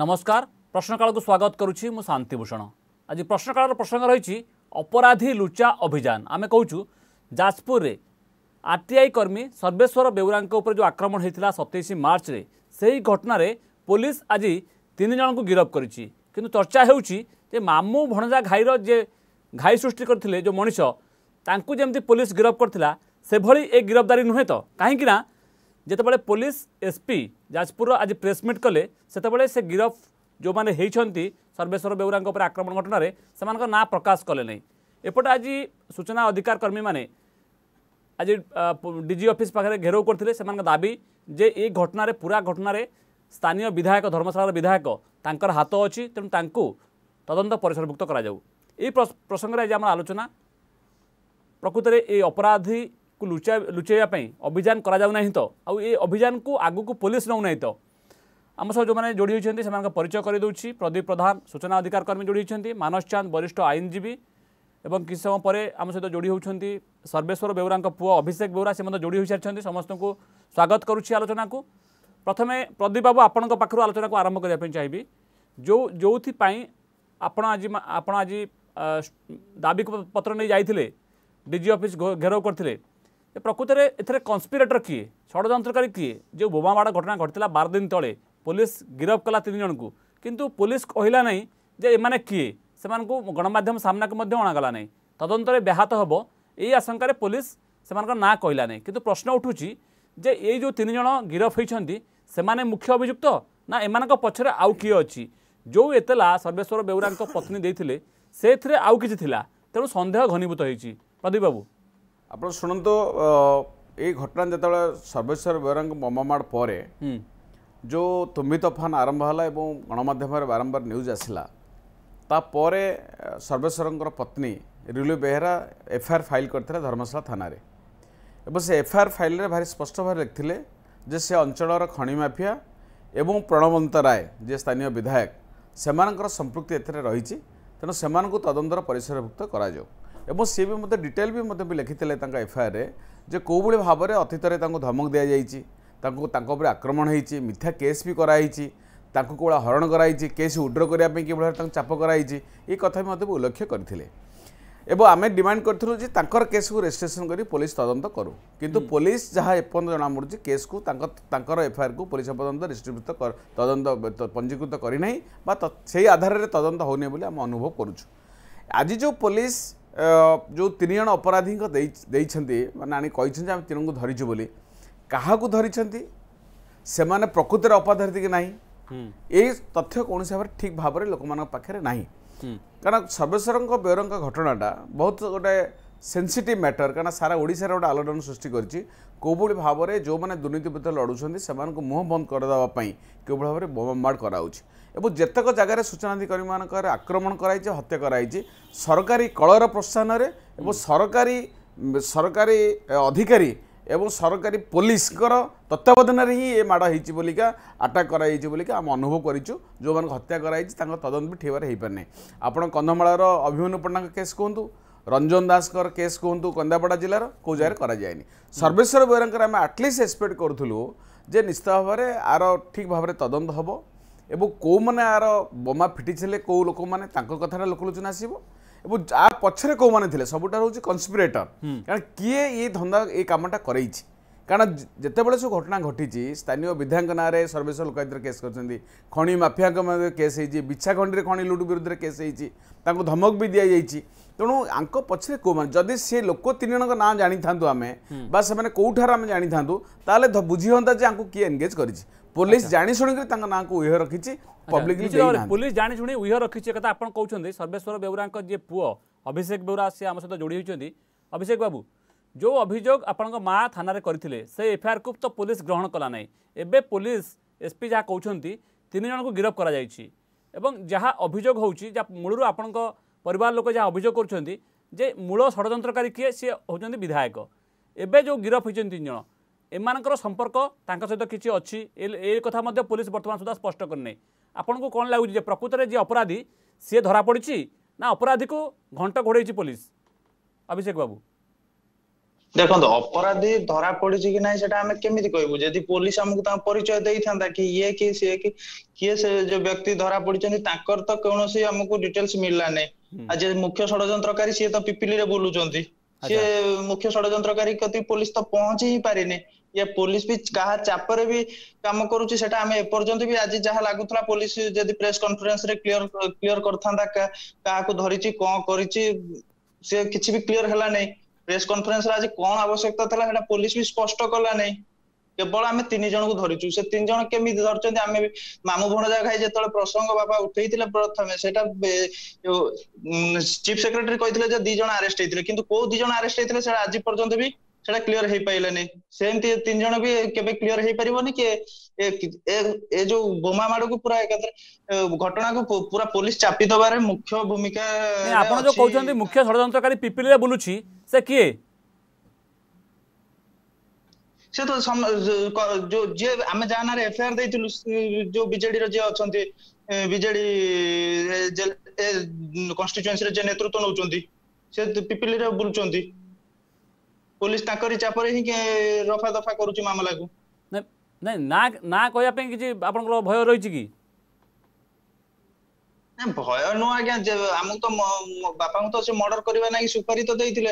ନମସ୍କାର ପ୍ରଶ୍ନକାଳକୁ ସ୍ୱାଗତ କରୁଛି ମୁଁ ଶାନ୍ତିଭୂଷଣ ଆଜି ପ୍ରଶ୍ନକାଳର ପ୍ରସଙ୍ଗ ରହିଛି ଅପରାଧୀ ଲୁଚା ଅଭିଯାନ ଆମେ କହୁଛୁ ଯାଜପୁରରେ ଆର୍ଟିଆଇ କର୍ମୀ ସର୍ବେଶ୍ୱର ବେଉରାଙ୍କ ଉପରେ ଯେଉଁ ଆକ୍ରମଣ ହୋଇଥିଲା ସତେଇଶ ମାର୍ଚ୍ଚରେ ସେହି ଘଟଣାରେ ପୋଲିସ ଆଜି ତିନି ଜଣଙ୍କୁ ଗିରଫ କରିଛି କିନ୍ତୁ ଚର୍ଚ୍ଚା ହେଉଛି ଯେ ମାମୁଁ ଭଣଜା ଘାଇର ଯେ ଘାଇ ସୃଷ୍ଟି କରିଥିଲେ ଯେଉଁ ମଣିଷ ତାଙ୍କୁ ଯେମିତି ପୋଲିସ ଗିରଫ କରିଥିଲା ସେଭଳି ଏ ଗିରଫଦାରୀ ନୁହେଁ ତ କାହିଁକି ନା ଯେତେବେଳେ ପୋଲିସ ଏସ୍ପି ଯାଜପୁରର ଆଜି ପ୍ରେସମିଟ୍ କଲେ ସେତେବେଳେ ସେ ଗିରଫ ଯେଉଁମାନେ ହେଇଛନ୍ତି ସର୍ବେଶ୍ୱର ବେଉରାଙ୍କ ଉପରେ ଆକ୍ରମଣ ଘଟଣାରେ ସେମାନଙ୍କ ନାଁ ପ୍ରକାଶ କଲେ ନାହିଁ ଏପଟେ ଆଜି ସୂଚନା ଅଧିକାର କର୍ମୀମାନେ ଆଜି ଡିଜି ଅଫିସ୍ ପାଖରେ ଘେରାଉ କରିଥିଲେ ସେମାନଙ୍କ ଦାବି ଯେ ଏ ଘଟଣାରେ ପୁରା ଘଟଣାରେ ସ୍ଥାନୀୟ ବିଧାୟକ ଧର୍ମଶାଳାର ବିଧାୟକ ତାଙ୍କର ହାତ ଅଛି ତେଣୁ ତାଙ୍କୁ ତଦନ୍ତ ପରିସରଭୁକ୍ତ କରାଯାଉ ଏହି ପ୍ରସଙ୍ଗରେ ଆଜି ଆମର ଆଲୋଚନା ପ୍ରକୃତରେ ଏ ଅପରାଧୀ লুচাইবা অভিযান করা যাও না তো আভিযান কু আগুক পুলিশ নেও না তো আম সহ যে যোড়ি হয়েছেন সে পরিচয় করে দেছি প্রদীপ প্রধান সূচনা অধিকার কর্মী যোড়ি হয়েছেন মানস চাঁদ বরিষ্ঠ আইনজীবী এবং কিছু সময় পরে আম সহ যোড়ি হচ্ছেন সর্বেশ্বর বেউরা পুয় অভিষেক বেউরা সে যোড়ি হয়ে সারি সমস্ত স্বাগত করুছি আলোচনা প্রথমে প্রদীপ বাবু আপনার পাখু আলোচনা আরম্ভ করা চাইবি যে যেপাই আপনার আজ আপনার আজ দাবি পত্র নিয়ে যাই ডিজি অফিস ঘেরাও করলে ଯେ ପ୍ରକୃତରେ ଏଥିରେ କନ୍ସପିରେଟର କିଏ ଷଡ଼ଯନ୍ତ୍ରକାରୀ କିଏ ଯେଉଁ ବୋମା ମାଡ଼ ଘଟଣା ଘଟିଥିଲା ବାର ଦିନ ତଳେ ପୋଲିସ ଗିରଫ କଲା ତିନି ଜଣଙ୍କୁ କିନ୍ତୁ ପୋଲିସ କହିଲା ନାହିଁ ଯେ ଏମାନେ କିଏ ସେମାନଙ୍କୁ ଗଣମାଧ୍ୟମ ସାମ୍ନାକୁ ମଧ୍ୟ ଅଣାଗଲା ନାହିଁ ତଦନ୍ତରେ ବ୍ୟାହତ ହେବ ଏଇ ଆଶଙ୍କାରେ ପୋଲିସ ସେମାନଙ୍କ ନାଁ କହିଲା ନାହିଁ କିନ୍ତୁ ପ୍ରଶ୍ନ ଉଠୁଛି ଯେ ଏଇ ଯେଉଁ ତିନି ଜଣ ଗିରଫ ହୋଇଛନ୍ତି ସେମାନେ ମୁଖ୍ୟ ଅଭିଯୁକ୍ତ ନା ଏମାନଙ୍କ ପଛରେ ଆଉ କିଏ ଅଛି ଯେଉଁ ଏତଲା ସର୍ବେଶ୍ୱର ବେଉରାଙ୍କ ପତ୍ନୀ ଦେଇଥିଲେ ସେଥିରେ ଆଉ କିଛି ଥିଲା ତେଣୁ ସନ୍ଦେହ ଘନୀଭୂତ ହୋଇଛି ପ୍ରଦୀପ ବାବୁ ଆପଣ ଶୁଣନ୍ତୁ ଏଇ ଘଟଣା ଯେତେବେଳେ ସର୍ବେଶ୍ୱର ବେହେରାଙ୍କ ବମାମାଡ଼ ପରେ ଯେଉଁ ତୁମ୍ଭି ତୋଫାନ ଆରମ୍ଭ ହେଲା ଏବଂ ଗଣମାଧ୍ୟମରେ ବାରମ୍ବାର ନ୍ୟୁଜ୍ ଆସିଲା ତାପରେ ସର୍ବେଶ୍ୱରଙ୍କର ପତ୍ନୀ ରିଲୁ ବେହେରା ଏଫ୍ଆଇଆର୍ ଫାଇଲ୍ କରିଥିଲେ ଧର୍ମଶାଳା ଥାନାରେ ଏବଂ ସେ ଏଫ୍ଆଇଆର୍ ଫାଇଲ୍ରେ ଭାରି ସ୍ପଷ୍ଟ ଭାବରେ ଲେଖିଥିଲେ ଯେ ସେ ଅଞ୍ଚଳର ଖଣି ମାଫିଆ ଏବଂ ପ୍ରଣବନ୍ତ ରାୟ ଯିଏ ସ୍ଥାନୀୟ ବିଧାୟକ ସେମାନଙ୍କର ସମ୍ପୃକ୍ତି ଏଥିରେ ରହିଛି ତେଣୁ ସେମାନଙ୍କୁ ତଦନ୍ତର ପରିସରଭୁକ୍ତ କରାଯାଉ ଏବଂ ସିଏ ବି ମୋତେ ଡିଟେଲ୍ ବି ମୋତେ ବି ଲେଖିଥିଲେ ତାଙ୍କ ଏଫ୍ଆଇଆର୍ରେ ଯେ କେଉଁଭଳି ଭାବରେ ଅତୀତରେ ତାଙ୍କୁ ଧମକ ଦିଆଯାଇଛି ତାଙ୍କୁ ତାଙ୍କ ଉପରେ ଆକ୍ରମଣ ହୋଇଛି ମିଥ୍ୟା କେସ୍ ବି କରାହେଇଛି ତାଙ୍କୁ କେଉଁଭଳିଆ ହରଣ କରାହେଇଛି କେସ୍ ଉଡ୍ର କରିବା ପାଇଁ କିଭଳି ଭାବରେ ତାଙ୍କୁ ଚାପ କରାହେଇଛି ଏ କଥା ବି ମୋତେ ଉଲ୍ଲେଖ କରିଥିଲେ ଏବଂ ଆମେ ଡିମାଣ୍ଡ କରିଥିଲୁ ଯେ ତାଙ୍କର କେସ୍କୁ ରେଜିଷ୍ଟ୍ରେସନ୍ କରି ପୋଲିସ ତଦନ୍ତ କରୁ କିନ୍ତୁ ପୋଲିସ ଯାହା ଏପର୍ଯ୍ୟନ୍ତ ଜଣାପଡ଼ୁଛି କେସ୍କୁ ତାଙ୍କ ତାଙ୍କର ଏଫ୍ଆଇଆର୍କୁ ପୋଲିସ ତଦନ୍ତ ରେଜିଷ୍ଟ୍ରିବ୍ୟୁତ ତଦନ୍ତ ପଞ୍ଜୀକୃତ କରିନାହିଁ ବା ସେହି ଆଧାରରେ ତଦନ୍ତ ହେଉନାହିଁ ବୋଲି ଆମେ ଅନୁଭବ କରୁଛୁ ଆଜି ଯେଉଁ ପୋଲିସ ଯେଉଁ ତିନି ଜଣ ଅପରାଧୀଙ୍କ ଦେଇଛନ୍ତି ମାନେ ଆଣି କହିଛନ୍ତି ଆମେ ତିନିଙ୍କୁ ଧରିଛୁ ବୋଲି କାହାକୁ ଧରିଛନ୍ତି ସେମାନେ ପ୍ରକୃତରେ ଅପରାଧ ହେଇଛି କି ନାହିଁ ଏଇ ତଥ୍ୟ କୌଣସି ଭାବରେ ଠିକ୍ ଭାବରେ ଲୋକମାନଙ୍କ ପାଖରେ ନାହିଁ କାରଣ ସର୍ବେଶ୍ୱରଙ୍କ ବ୍ୟୟରଙ୍କ ଘଟଣାଟା ବହୁତ ଗୋଟେ ସେନ୍ସିଟିଭ୍ ମ୍ୟାଟର କାରଣ ସାରା ଓଡ଼ିଶାରେ ଗୋଟେ ଆଲୋଡ଼ନ ସୃଷ୍ଟି କରିଛି କେଉଁଭଳି ଭାବରେ ଯେଉଁମାନେ ଦୁର୍ନୀତି ବିରୁଦ୍ଧରେ ଲଡ଼ୁଛନ୍ତି ସେମାନଙ୍କୁ ମୁହଁ ବନ୍ଦ କରିଦେବା ପାଇଁ କେଉଁଭଳି ଭାବରେ ବୋମାମାଡ଼ କରାଯାଉଛି ଏବଂ ଯେତେକ ଜାଗାରେ ସୂଚନାଧିକାରୀମାନଙ୍କର ଆକ୍ରମଣ କରାଯାଇଛି ହତ୍ୟା କରାଯାଇଛି ସରକାରୀ କଳର ପ୍ରୋତ୍ସାହନରେ ଏବଂ ସରକାରୀ ସରକାରୀ ଅଧିକାରୀ ଏବଂ ସରକାରୀ ପୋଲିସଙ୍କର ତତ୍ତ୍ୱାବଧାନରେ ହିଁ ଏ ମାଡ଼ ହେଇଛି ବୋଲିକା ଆଟାକ୍ କରାଯାଇଛି ବୋଲିକା ଆମେ ଅନୁଭବ କରିଛୁ ଯେଉଁମାନଙ୍କୁ ହତ୍ୟା କରାଯାଇଛି ତାଙ୍କ ତଦନ୍ତ ବି ଠିକ୍ ଭାବରେ ହେଇପାରୁନି ଆପଣ କନ୍ଧମାଳର ଅଭିମନ୍ୟୁ ପଟ୍ଟନାୟକ କେସ୍ କୁହନ୍ତୁ ରଞ୍ଜନ ଦାସଙ୍କର କେସ୍ କୁହନ୍ତୁ କନ୍ଦାପଡ଼ା ଜିଲ୍ଲାର କେଉଁ ଜାଗାରେ କରାଯାଇନି ସର୍ବେଶ୍ୱର ବେହେରାଙ୍କର ଆମେ ଆଟଲିଷ୍ଟ ଏକ୍ସପେକ୍ଟ କରୁଥିଲୁ ଯେ ନିଶ୍ଚିତ ଭାବରେ ଆର ଠିକ୍ ଭାବରେ ତଦନ୍ତ ହେବ ଏବଂ କେଉଁମାନେ ଆର ବୋମା ଫିଟିଥିଲେ କେଉଁ ଲୋକମାନେ ତାଙ୍କ କଥାରେ ଲୋକଲୋଚନା ଆସିବ ଏବଂ ଆ ପଛରେ କେଉଁମାନେ ଥିଲେ ସବୁଠାରୁ ହେଉଛି କନ୍ସପିରେଟର କାରଣ କିଏ ଏ ଧନ୍ଦା ଏ କାମଟା କରେଇଛି କାରଣ ଯେତେବେଳେ ସବୁ ଘଟଣା ଘଟିଛି ସ୍ଥାନୀୟ ବିଧାୟକଙ୍କ ନାଁରେ ସର୍ବେଶ୍ୱର ଲୋକାୟତରେ କେସ୍ କରିଛନ୍ତି ଖଣି ମାଫିଆଙ୍କ କେସ୍ ହେଇଛି ବିଛାଖଣ୍ଡିରେ ଖଣି ଲୁଟ୍ ବିରୁଦ୍ଧରେ କେସ୍ ହେଇଛି ତାଙ୍କୁ ଧମକ ବି ଦିଆଯାଇଛି ତେଣୁ ଆଙ୍କ ପଛରେ କେଉଁମାନେ ଯଦି ସେ ଲୋକ ତିନି ଜଣଙ୍କ ନାଁ ଜାଣିଥାନ୍ତୁ ଆମେ ବା ସେମାନେ କେଉଁଠାରେ ଆମେ ଜାଣିଥାନ୍ତୁ ତାହେଲେ ବୁଝି ହୁଅନ୍ତା ଯେ ଆଙ୍କୁ କିଏ ଏନଗେଜ୍ କରିଛି ପୋଲିସ ଜାଣି ଶୁଣିକରି ତାଙ୍କ ନାଁକୁ ଉହ୍ୟ ରଖିଛି ପବ୍ଲିକଲି ପୋଲିସ ଜାଣି ଶୁଣି ଉହ୍ୟ ରଖିଛି କଥା ଆପଣ କହୁଛନ୍ତି ସର୍ବେଶ୍ୱର ବେଉରାଙ୍କ ଯିଏ ପୁଅ ଅଭିଷେକ ବେଉରା ସେ ଆମ ସହିତ ଯୋଡ଼ି ହୋଇଛନ୍ତି ଅଭିଷେକ ବାବୁ जो अभियोग आपण माँ थाना करते से एफआईआर को तो पुलिस ग्रहण कला ना एवं पुलिस एसपी जहाँ कहते तीन जन को गिरफ कर जहाँ अभियोग हो मूलर आपण पर लोक जहाँ अभियोग कर जे मूल षड़यंत्रकारी किए सी होती विधायक एवं जो गिरफ होती तीन जन ଏମାନଙ୍କର ସମ୍ପର୍କ ତାଙ୍କ ସହିତ କିଛି ଅଛି ଏ କଥା ମଧ୍ୟ ପୋଲିସ ବର୍ତ୍ତମାନ ସୁଦ୍ଧା ସ୍ପଷ୍ଟ କରିନାହିଁ ଆପଣଙ୍କୁ କ'ଣ ଲାଗୁଛି ଯେ ପ୍ରକୃତରେ ଯିଏ ଅପରାଧୀ ସିଏ ଧରାପଡ଼ିଛି ନା ଅପରାଧୀକୁ ଘଣ୍ଟ ଘୋଡ଼େଇଛି ପୋଲିସ ଅଭିଷେକ ବାବୁ ଦେଖନ୍ତୁ ଅପରାଧୀ ଧରା ପଡିଛି କି ନାହିଁ ସେଟା ଆମେ କେମିତି କହିବୁ ଯଦି ପୋଲିସ ଆମକୁ ତାଙ୍କ ପରିଚୟ ଦେଇଥାନ୍ତା କି ଇଏ କିଏ ସିଏ କି କିଏ ସେ ଯୋଉ ବ୍ୟକ୍ତି ଧରା ପଡିଛନ୍ତି ତାଙ୍କର ତ କୌଣସି ଆମକୁ ଡିଟେଲସ ମିଳିଲା ନାହିଁ ଆଉ ଯିଏ ମୁଖ୍ୟ ଷଡଯନ୍ତ୍ରକାରୀ ସିଏ ତ ପିପିଲିରେ ବୁଲୁଛନ୍ତି ସିଏ ମୁଖ୍ୟ ଷଡଯନ୍ତ୍ରକାରୀ କତି ପୋଲିସ ତ ପହଞ୍ଚି ହିଁ ପାରିନି ଇଏ ପୋଲିସ ବି କାହା ଚାପରେ ବି କାମ କରୁଛି ସେଟା ଆମେ ଏପର୍ଯ୍ୟନ୍ତ ବି ଆଜି ଯାହା ଲାଗୁଥିଲା ପୋଲିସ ଯଦି ପ୍ରେସ କନଫରେନ୍ସ ରେ କ୍ଲିୟର କ୍ଲିୟର କରିଥାନ୍ତା କାହାକୁ ଧରିଛି କଣ କରିଛି ସେ କିଛି ବି କ୍ଲିୟର ହେଲାନି ପ୍ରେସ କନଫରେନ୍ସରେ ଆଜି କ'ଣ ଆବଶ୍ୟକତା ଥିଲା ସେଟା ପୋଲିସ ବି ସ୍ପଷ୍ଟ କଲା ନାହିଁ କେବଳ ଆମେ ତିନି ଜଣଙ୍କୁ ଧରିଛୁ ସେ ତିନି ଜଣ କେମିତି ଧରିଛନ୍ତି ଆମେ ବି ମାମୁ ଭଣଜା ଘାଇ ଯେତେବେଳେ ପ୍ରସଙ୍ଗ ବାପା ଉଠେଇଥିଲେ ପ୍ରଥମେ ସେଟା ଚିଫ ସେକ୍ରେଟାରୀ କହିଥିଲେ ଯେ ଦି ଜଣ ଆରେଷ୍ଟ ହେଇଥିଲେ କିନ୍ତୁ କୋଉ ଦି ଜଣ ଆରେଷ୍ଟ ହେଇଥିଲେ ସେଟା ଆଜି ପର୍ଯ୍ୟନ୍ତ ବି ସେଟା କ୍ଲିୟର ହେଇପାରିଲାନି ସେମିତି ତିନି ଜଣ ବି କେବେ କ୍ଲିୟର ହେଇପାରିବନି କି ଏ ଯୋଉ ବୋମା ମାଡକୁ ପୁରା ଏକାଥରେ ଘଟଣାକୁ ପୁରା ପୋଲିସ ଚାପି ଦବାରେ ମୁଖ୍ୟ ଭୂମିକା ଆପଣ ଯୋଉ କହୁଛନ୍ତି ମୁଖ୍ୟ ଷଡଯନ୍ତ୍ରକାରୀ ପିପିଲିରେ ବୁଲୁଛି ସେ କିଏ ସେ ତ ଯୋଉ ଯିଏ ଆମେ ଯାହା ନାଁ ନାଁରେ ଏଫଆଇଆର ଦେଇଥିଲୁ ଯୋଉ ବିଜେଡିର ଯିଏ ଅଛନ୍ତି ବିଜେଡି କନଷ୍ଟିଚୁଏନ୍ସିରେ ଯିଏ ନେତୃତ୍ଵ ନଉଛନ୍ତି ସେ ପିପିଲିରେ ବୁଲୁଛନ୍ତି পুলিশটা করি চাপরেহি কে রফা দফা করুছি মামলাକୁ না না না না কইয়া পে কি আপনৰ ভয় ৰৈচি কি এম ভয় নহয় আৰু আ গে যে আমো তো ম বাবা তো মৰ্ডাৰ কৰিব নাহি সুপৰি তো දෙইtile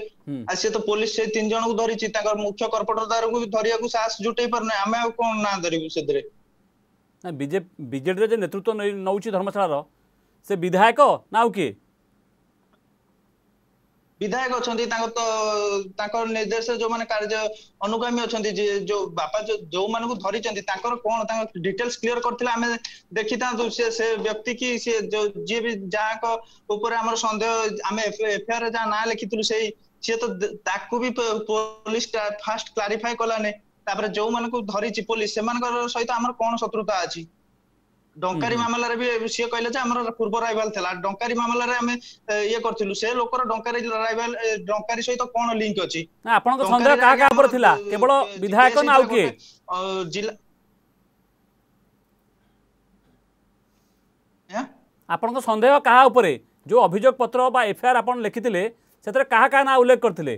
আছয়ে তো পুলিশ সেই 3 জনক ধৰিছি তাৰ মুখ্য কৰ্পটৰ দৰকক ধৰিয়া গু सास জুটাই পৰ না আমি কোন না ধৰিবো setIdre না বিজেপি বিজেপিৰ যে নেতৃত্ব ন নুচি ধৰ্মছালৰ সে বিধায়ক নাউ কি ବିଧାୟକ ଅଛନ୍ତି ତାଙ୍କ ତ ତାଙ୍କ ନିର୍ଦ୍ଦେଶରେ ଯୋଉମାନେ କାର୍ଯ୍ୟ ଅନୁଗାମୀ ଅଛନ୍ତି ଯୋଉ ବାପା ଯୋଉମାନଙ୍କୁ ଧରିଛନ୍ତି ତାଙ୍କର କଣ ତାଙ୍କ ଡିଟେଲ୍ସ କ୍ଲିୟର କରିଥିଲେ ଆମେ ଦେଖିଥାନ୍ତୁ ସେ ସେ ବ୍ୟକ୍ତି କି ସେ ଯିଏ ବି ଯାହାଙ୍କ ଉପରେ ଆମର ସନ୍ଦେହ ଆମେ ଏଫଆଇଆର ଯାହା ନାଁ ଲେଖିଥିଲୁ ସେଇ ସିଏ ତ ତାକୁ ବି ପୋଲିସ ଫାଷ୍ଟ କ୍ଲାରିଫାଏ କଲାନି ତାପରେ ଯୋଉମାନଙ୍କୁ ଧରିଛି ପୋଲିସ ସେମାନଙ୍କର ସହିତ ଆମର କଣ ଶତ୍ରୁତା ଅଛି ଡଙ୍କାରୀ ମାମଲାରେ ବି ସିଏ କହିଲେ ଯେ ଆମର ପୂର୍ବ ରାଇଭାଲ ଥିଲା ଡଙ୍କାରୀ ମାମଲାରେ ଆମେ ଇଏ କରିଥିଲୁ ସେ ଲୋକର ଡଙ୍କାରୀ ରାଇଭାଲ ଡଙ୍କାରୀ ସହିତ କଣ ଲିଙ୍କ ଅଛି ଆପଣଙ୍କ ସନ୍ଦେହ କାହା କାହା ଉପରେ ଥିଲା କେବଳ ବିଧାୟକ ନା ଆଉ କିଏ ଜିଲ୍ଲା ଆପଣଙ୍କ ସନ୍ଦେହ କାହା ଉପରେ ଯୋଉ ଅଭିଯୋଗ ପତ୍ର ବା ଏଫଆଇଆର ଆପଣ ଲେଖିଥିଲେ ସେଥିରେ କାହା କାହା ନାଁ ଉଲ୍ଲେଖ କରିଥିଲେ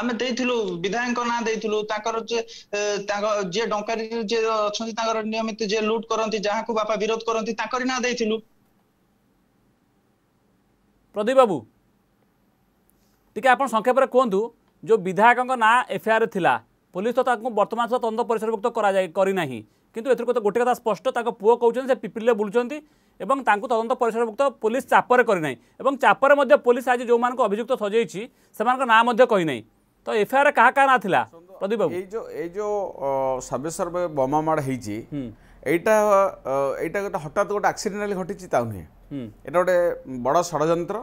ଆମେ ଦେଇଥିଲୁ ବିଧାୟକଙ୍କ ନାଁ ଦେଇଥିଲୁ ତାଙ୍କର ଯେ ତାଙ୍କ ଯିଏ ଡଙ୍କାରୀ ଯିଏ ଅଛନ୍ତି ତାଙ୍କର ନିୟମିତ ଯିଏ ଲୁଟ୍ କରନ୍ତି ଯାହାକୁ ବାପା ବିରୋଧ କରନ୍ତି ତାଙ୍କରି ନାଁ ଦେଇଥିଲୁ ପ୍ରଦୀପ ବାବୁ ଟିକେ ଆପଣ ସଂକ୍ଷେପରେ କୁହନ୍ତୁ ଯେଉଁ ବିଧାୟକଙ୍କ ନାଁ ଏଫ୍ଆଇଆର୍ ଥିଲା ପୋଲିସ ତ ତାଙ୍କୁ ବର୍ତ୍ତମାନ ସୁଦ୍ଧା ତଦନ୍ତ ପରିସରଭୁକ୍ତ କରାଯାଇ କରିନାହିଁ କିନ୍ତୁ ଏଥିରୁ କଥା ଗୋଟେ କଥା ସ୍ପଷ୍ଟ ତାଙ୍କ ପୁଅ କହୁଛନ୍ତି ସେ ପିପିଲିରେ ବୁଲୁଛନ୍ତି ଏବଂ ତାଙ୍କୁ ତଦନ୍ତ ପରିସରଭୁକ୍ତ ପୋଲିସ ଚାପରେ କରିନାହିଁ ଏବଂ ଚାପରେ ମଧ୍ୟ ପୋଲିସ ଆଜି ଯେଉଁମାନଙ୍କୁ ଅଭିଯୁକ୍ତ ସଜେଇଛି ସେମାନଙ୍କ ନାଁ ମଧ୍ୟ କହିନାହିଁ ତ ଏଫଆଇଆର କାହା କାହା ନାଁ ଥିଲା ପ୍ରଦୀପ ବାବୁ ଏଇ ଯେଉଁ ଏଇ ଯେଉଁ ସର୍ବେସର୍ବେ ବୋମା ମାଡ଼ ହେଇଛି ଏଇଟା ଏଇଟା ଗୋଟେ ହଠାତ୍ ଗୋଟେ ଆକ୍ସିଡେଣ୍ଟାଲି ଘଟିଛି ତା ନୁହେଁ ଏଇଟା ଗୋଟେ ବଡ଼ ଷଡ଼ଯନ୍ତ୍ର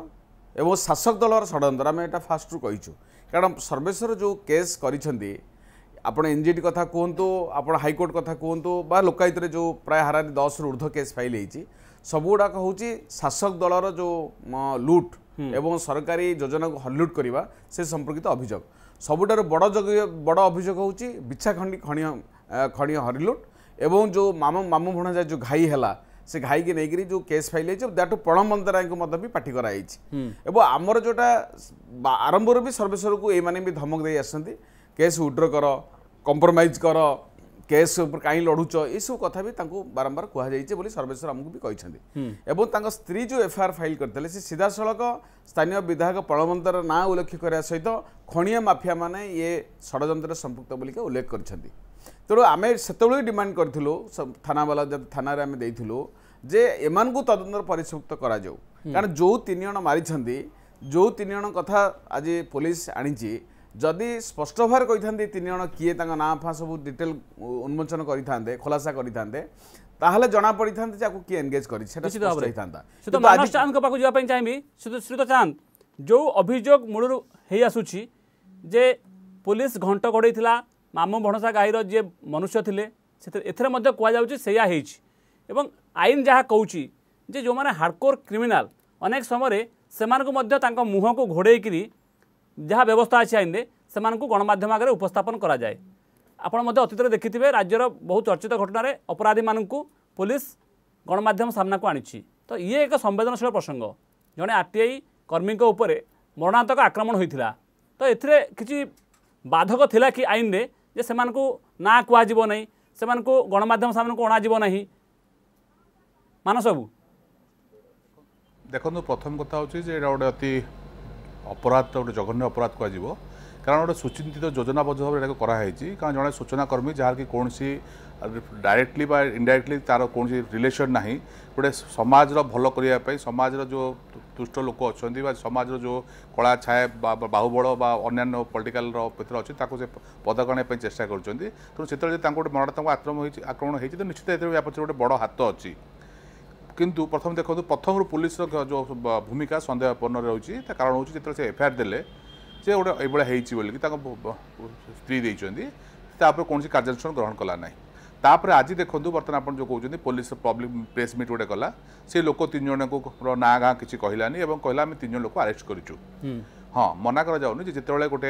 ଏବଂ ଶାସକ ଦଳର ଷଡ଼ଯନ୍ତ୍ର ଆମେ ଏଇଟା ଫାଷ୍ଟରୁ କହିଛୁ କାରଣ ସର୍ବେଶ୍ୱର ଯେଉଁ କେସ୍ କରିଛନ୍ତି ଆପଣ ଏନ୍ କଥା କୁହନ୍ତୁ ଆପଣ ହାଇକୋର୍ଟ କଥା କୁହନ୍ତୁ ବା ଲୋକାୟତରେ ଯେଉଁ ପ୍ରାୟ ହାରାହାରି ଦଶରୁ ଉର୍ଦ୍ଧ୍ୱ କେସ୍ ଫାଇଲ୍ ହେଇଛି ସବୁଗୁଡ଼ାକ ହେଉଛି ଶାସକ ଦଳର ଯେଉଁ ଲୁଟ୍ ଏବଂ ସରକାରୀ ଯୋଜନାକୁ ହଲ୍ଲୁଟ୍ କରିବା ସେ ସମ୍ପର୍କିତ ଅଭିଯୋଗ ସବୁଠାରୁ ବଡ଼ ଯୋଗ ବଡ଼ ଅଭିଯୋଗ ହେଉଛି ବିଛାଖଣ୍ଡି ଖଣି ଖଣି ହରିଲୁଟ୍ ଏବଂ ଯେଉଁ ମାମୁଁ ମାମୁଁ ଭଣଜା ଯେଉଁ ଘାଇ ହେଲା ସେ ଘାଇକି ନେଇକରି ଯେଉଁ କେସ୍ ଫାଇଲ୍ ହେଇଛି ଦ୍ୟାଟ୍ ଟୁ ପ୍ରଣବ ମନ୍ତରାୟଙ୍କୁ ମଧ୍ୟ ବି ପାଟି କରାଯାଇଛି ଏବଂ ଆମର ଯେଉଁଟା ଆରମ୍ଭରୁ ବି ସର୍ବେଶ୍ୱରକୁ ଏଇମାନେ ବି ଧମକ ଦେଇ ଆସନ୍ତି କେସ୍ ଉଡ୍ର କର କମ୍ପ୍ରମାଇଜ୍ କର କେସ୍ ଉପରେ କାହିଁ ଲଢ଼ୁଛ ଏସବୁ କଥା ବି ତାଙ୍କୁ ବାରମ୍ବାର କୁହାଯାଇଛି ବୋଲି ସର୍ବେଶ୍ୱର ଆମକୁ ବି କହିଛନ୍ତି ଏବଂ ତାଙ୍କ ସ୍ତ୍ରୀ ଯେଉଁ ଏଫ୍ଆଇଆର୍ ଫାଇଲ୍ କରିଥିଲେ ସେ ସିଧାସଳଖ ସ୍ଥାନୀୟ ବିଧାୟକ ପ୍ରଣବନ୍ତର ନାଁ ଉଲ୍ଲେଖ କରିବା ସହିତ ଖଣିଆ ମାଫିଆମାନେ ଇଏ ଷଡ଼ଯନ୍ତ୍ରରେ ସମ୍ପୃକ୍ତ ବୋଲି ଉଲ୍ଲେଖ କରିଛନ୍ତି ତେଣୁ ଆମେ ସେତେବେଳେ ଡିମାଣ୍ଡ କରିଥିଲୁ ଥାନାବାଲା ଯେ ଥାନାରେ ଆମେ ଦେଇଥିଲୁ ଯେ ଏମାନଙ୍କୁ ତଦନ୍ତର ପରିସୃପ୍ତ କରାଯାଉ କାରଣ ଯେଉଁ ତିନି ଜଣ ମାରିଛନ୍ତି ଯେଉଁ ତିନି ଜଣ କଥା ଆଜି ପୋଲିସ ଆଣିଛି যদি স্পষ্ট ভাবে কইথান্তে তিনজন কিয়ে তাঙ্ক নাঁ ফা সব ডিটেল উন্মোচন করিথান্তে খোলাসা করিথান্তে তাহলে জনা পড়িথান্তে যে আকু কি এনগেজ করি সেটা স্পষ্ট হইথান্তা সেটা মানস চাঁদଙ୍କ পাকু যাওয়া পাই চাইবি চাইমি শ্রীত চাঁদ যে অভিযোগ মূল হে আসুছি যে পুলিশ ঘণ্ট গড়াইলা মামু ভণসা গাইর যে মনুষ্য মধ্যে কোয়া কুযাচ্ছে সেয়া হেইছি এবং আইন যাহা কৌছি যে যে হার্ডকোর ক্রিমিনাল অনেক সময় সে মুহকু ঘোড়াইকি ᱡᱟᱦᱟᱸ ᱵᱮᱵᱚᱥᱛᱟ ᱟᱪᱷᱟ ᱤᱧ ᱫᱮ ᱥᱮᱢᱟᱱ ᱠᱚ ᱜᱚᱱ ᱢᱟᱫᱷᱭᱚᱢ ᱟᱜᱨᱮ ᱩᱯᱥᱛᱟᱯᱚᱱ ᱠᱚᱨᱟᱣ ᱡᱟᱭᱮ ᱟᱯᱚᱱ ᱢᱚᱫᱷᱮ ᱟᱹᱛᱤᱛᱨᱮ ᱫᱮᱠᱷᱤᱛᱤᱵᱮ ᱨᱟᱡ്യର ᱵᱚᱦᱩᱛ ᱪᱟᱨᱪᱤᱛᱟ ᱜᱷᱚᱴᱱᱟᱨᱮ অপᱨᱟᱫᱤ ᱢᱟᱱᱱᱠᱚ ᱯᱚᱞᱤᱥ ᱜᱚᱱ ᱢᱟᱫᱷᱭᱚᱢ ᱥᱟᱢᱱᱟ ᱠᱚ ᱟᱹᱱᱤᱪᱤ ᱛᱚ ᱤᱭᱟᱹ ᱮᱠᱟ ᱥᱚᱢᱵᱮᱫᱚᱱᱥᱤᱞ ᱯᱨᱚᱥᱚᱝᱜ ᱡᱚᱱᱮ ᱟᱨᱴᱤ ᱠᱟᱨᱢᱤ ᱠᱚ ᱩᱯᱚᱨᱮ ᱢᱚᱨᱱᱟᱱᱛᱚᱠ ᱟᱠᱨᱟᱢᱚᱱ ᱦᱩᱭ ᱛ অপরাধ গোটে জঘন্য অপরাধ কুহযোগ কারণ গোটে সুচিন্তিত যোজনাবদ্ধ ভাবে এটা করাহয়েছি কারণ জন সূচনা কর্মী যা কি কৌশি ডাইরেক্টলি বা ইনডাইরেক্টলি তার কৌশি রিলেসন না গোটে সমাজর ভাল করা সমাজর যে তুষ্ট লোক অনেক বা সমাজর যে কলা ছায় বা বাহুবল বা অন্যান্য পলিটিকাল ভিতরে অনেক তাকে সে পদক আনবা চেষ্টা করছেন তেমন সেতবে তাঁর গোটে মনটা তাঁর আক্রমণ হয়েছে আক্রমণ হয়েছে তো নিশ্চিত এতে গোটে বড় হাত অনেক କିନ୍ତୁ ପ୍ରଥମେ ଦେଖନ୍ତୁ ପ୍ରଥମରୁ ପୋଲିସର ଯେଉଁ ଭୂମିକା ସନ୍ଦେହପୂର୍ଣ୍ଣ ରହୁଛି ତା କାରଣ ହେଉଛି ଯେତେବେଳେ ସେ ଏଫଆଇଆର୍ ଦେଲେ ସେ ଗୋଟେ ଏଇଭଳିଆ ହେଇଛି ବୋଲିକି ତାଙ୍କ ସ୍ତ୍ରୀ ଦେଇଛନ୍ତି ତାପରେ କୌଣସି କାର୍ଯ୍ୟାନୁଷ୍ଠାନ ଗ୍ରହଣ କଲା ନାହିଁ ତାପରେ ଆଜି ଦେଖନ୍ତୁ ବର୍ତ୍ତମାନ ଆପଣ ଯେଉଁ କହୁଛନ୍ତି ପୋଲିସ ପବ୍ଲିକ ପ୍ରେସ୍ ମିଟ୍ ଗୋଟେ କଲା ସେ ଲୋକ ତିନି ଜଣଙ୍କୁ ନାଁ ଗାଁ କିଛି କହିଲାନି ଏବଂ କହିଲା ଆମେ ତିନି ଜଣ ଲୋକ ଆରେଷ୍ଟ କରିଛୁ ହଁ ମନା କରାଯାଉନି ଯେ ଯେତେବେଳେ ଗୋଟେ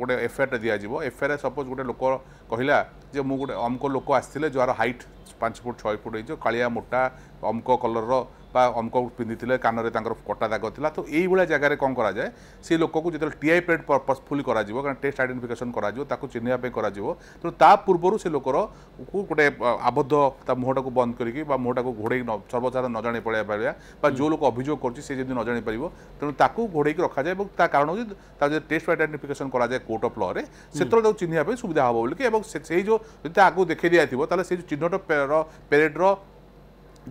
ଗୋଟେ ଏଫଆଇଆର୍ଟା ଦିଆଯିବ ଏଫଆଇଆର୍ ସପୋଜ୍ ଗୋଟେ ଲୋକ କହିଲା ଯେ ମୁଁ ଗୋଟେ ଅମକ ଲୋକ ଆସିଥିଲେ ଯାହାର ହାଇଟ୍ ପାଞ୍ଚ ଫୁଟ ଛଅ ଫୁଟ ହେଇଯିବ କାଳିଆ ମୋଟା ଅମକ କଲର୍ର ବା ଅମକ ପିନ୍ଧିଥିଲେ କାନରେ ତାଙ୍କର କଟା ଦାଗ ଥିଲା ତ ଏଇଭଳିଆ ଜାଗାରେ କ'ଣ କରାଯାଏ ସେ ଲୋକକୁ ଯେତେବେଳେ ଟିଆଇ ପ୍ଲେଟ୍ ପର୍ପସ୍ଫୁଲି କରାଯିବ କାରଣ ଟେଷ୍ଟ ଆଇଡେଣ୍ଟିଫିକେସନ୍ କରାଯିବ ତାକୁ ଚିହ୍ନିବା ପାଇଁ କରାଯିବ ତେଣୁ ତା ପୂର୍ବରୁ ସେ ଲୋକର ଗୋଟେ ଆବଦ୍ଧ ତା ମୁହଁଟାକୁ ବନ୍ଦ କରିକି ବା ମୁହଁଟାକୁ ଘୋଡ଼େଇ ସର୍ବସାଧାରଣ ନ ଜାଣି ପଳେଇବା ପାରିବା ବା ଯେଉଁ ଲୋକ ଅଭିଯୋଗ କରୁଛି ସେ ଯଦି ନ ଜାଣିପାରିବ ତେଣୁ ତାକୁ ଘୋଡ଼େଇକି ରଖାଯାଏ ଏବଂ ତା କାରଣ ହେଉଛି ତା ଯଦି ଟେଷ୍ଟ ଆଇଡେଣ୍ଟିଫିକେସନ୍ କରାଯାଏ କୋର୍ଟ ଅଫ୍ ଲରେ ସେତେବେଳେ ତାକୁ ଚିହ୍ନିବା ପାଇଁ ସୁବିଧା ହେବ ବୋଲିକି ଏବଂ ସେଇ ଯେଉଁ ଯଦି ଆଗକୁ ଦେଖେଇ ଦିଆଥିବ ତାହେଲେ ସେ ଯେଉଁ ଚିହ୍ନଟ Pereiro, Pereiro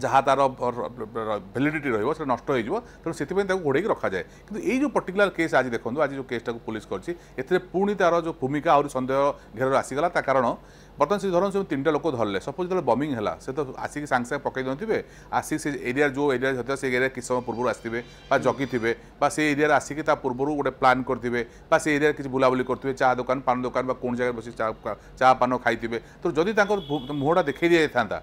ଯାହା ତା'ର ଭ୍ୟାଲିଡିଟି ରହିବ ସେଟା ନଷ୍ଟ ହୋଇଯିବ ତେଣୁ ସେଥିପାଇଁ ତାକୁ ଘୋଡ଼େଇକି ରଖାଯାଏ କିନ୍ତୁ ଏଇ ଯେଉଁ ପର୍ଟିକୁଲାର କେସ୍ ଆଜି ଦେଖନ୍ତୁ ଆଜି ଯେଉଁ କେସ୍ଟାକୁ ପୋଲିସ କରିଛି ଏଥିରେ ପୁଣି ତା'ର ଯେଉଁ ଭୂମିକା ଆହୁରି ସନ୍ଦେହ ଘେରରେ ଆସିଗଲା ତା କାରଣ ବର୍ତ୍ତମାନ ସେ ଧରନ୍ତୁ ସେ ତିନିଟା ଲୋକ ଧରିଲେ ସପୋଜ୍ ଯେତେବେଳେ ବମିଂ ହେଲା ସେ ତ ଆସିକି ସାଙ୍ଗେ ସାଙ୍ଗେ ପକାଇ ଦେଉଥିବେ ଆସିକି ସେ ଏରିଆରେ ଯେଉଁ ଏରିଆରେ ହୋଇଥିବ ସେ ଏରିଆରେ କିଛି ସମୟ ପୂର୍ବରୁ ଆସିଥିବେ ବା ଜଗିଥିବେ ବା ସେ ଏରିଆରେ ଆସିକି ତା ପୂର୍ବରୁ ଗୋଟେ ପ୍ଲାନ୍ କରିଥିବେ ବା ସେ ଏରିଆରେ କିଛି ବୁଲାବୁଲି କରିଥିବେ ଚା ଦୋକାନ ପାନ ଦୋକାନ ବା କୌଣସି ଜାଗାରେ ବସି ଚା ପାନ ଖାଇଥିବେ ତ ଯଦି ତାଙ୍କର ମୁହଁଟା ଦେଖାଇ ଦିଆଯାଇଥାନ୍ତା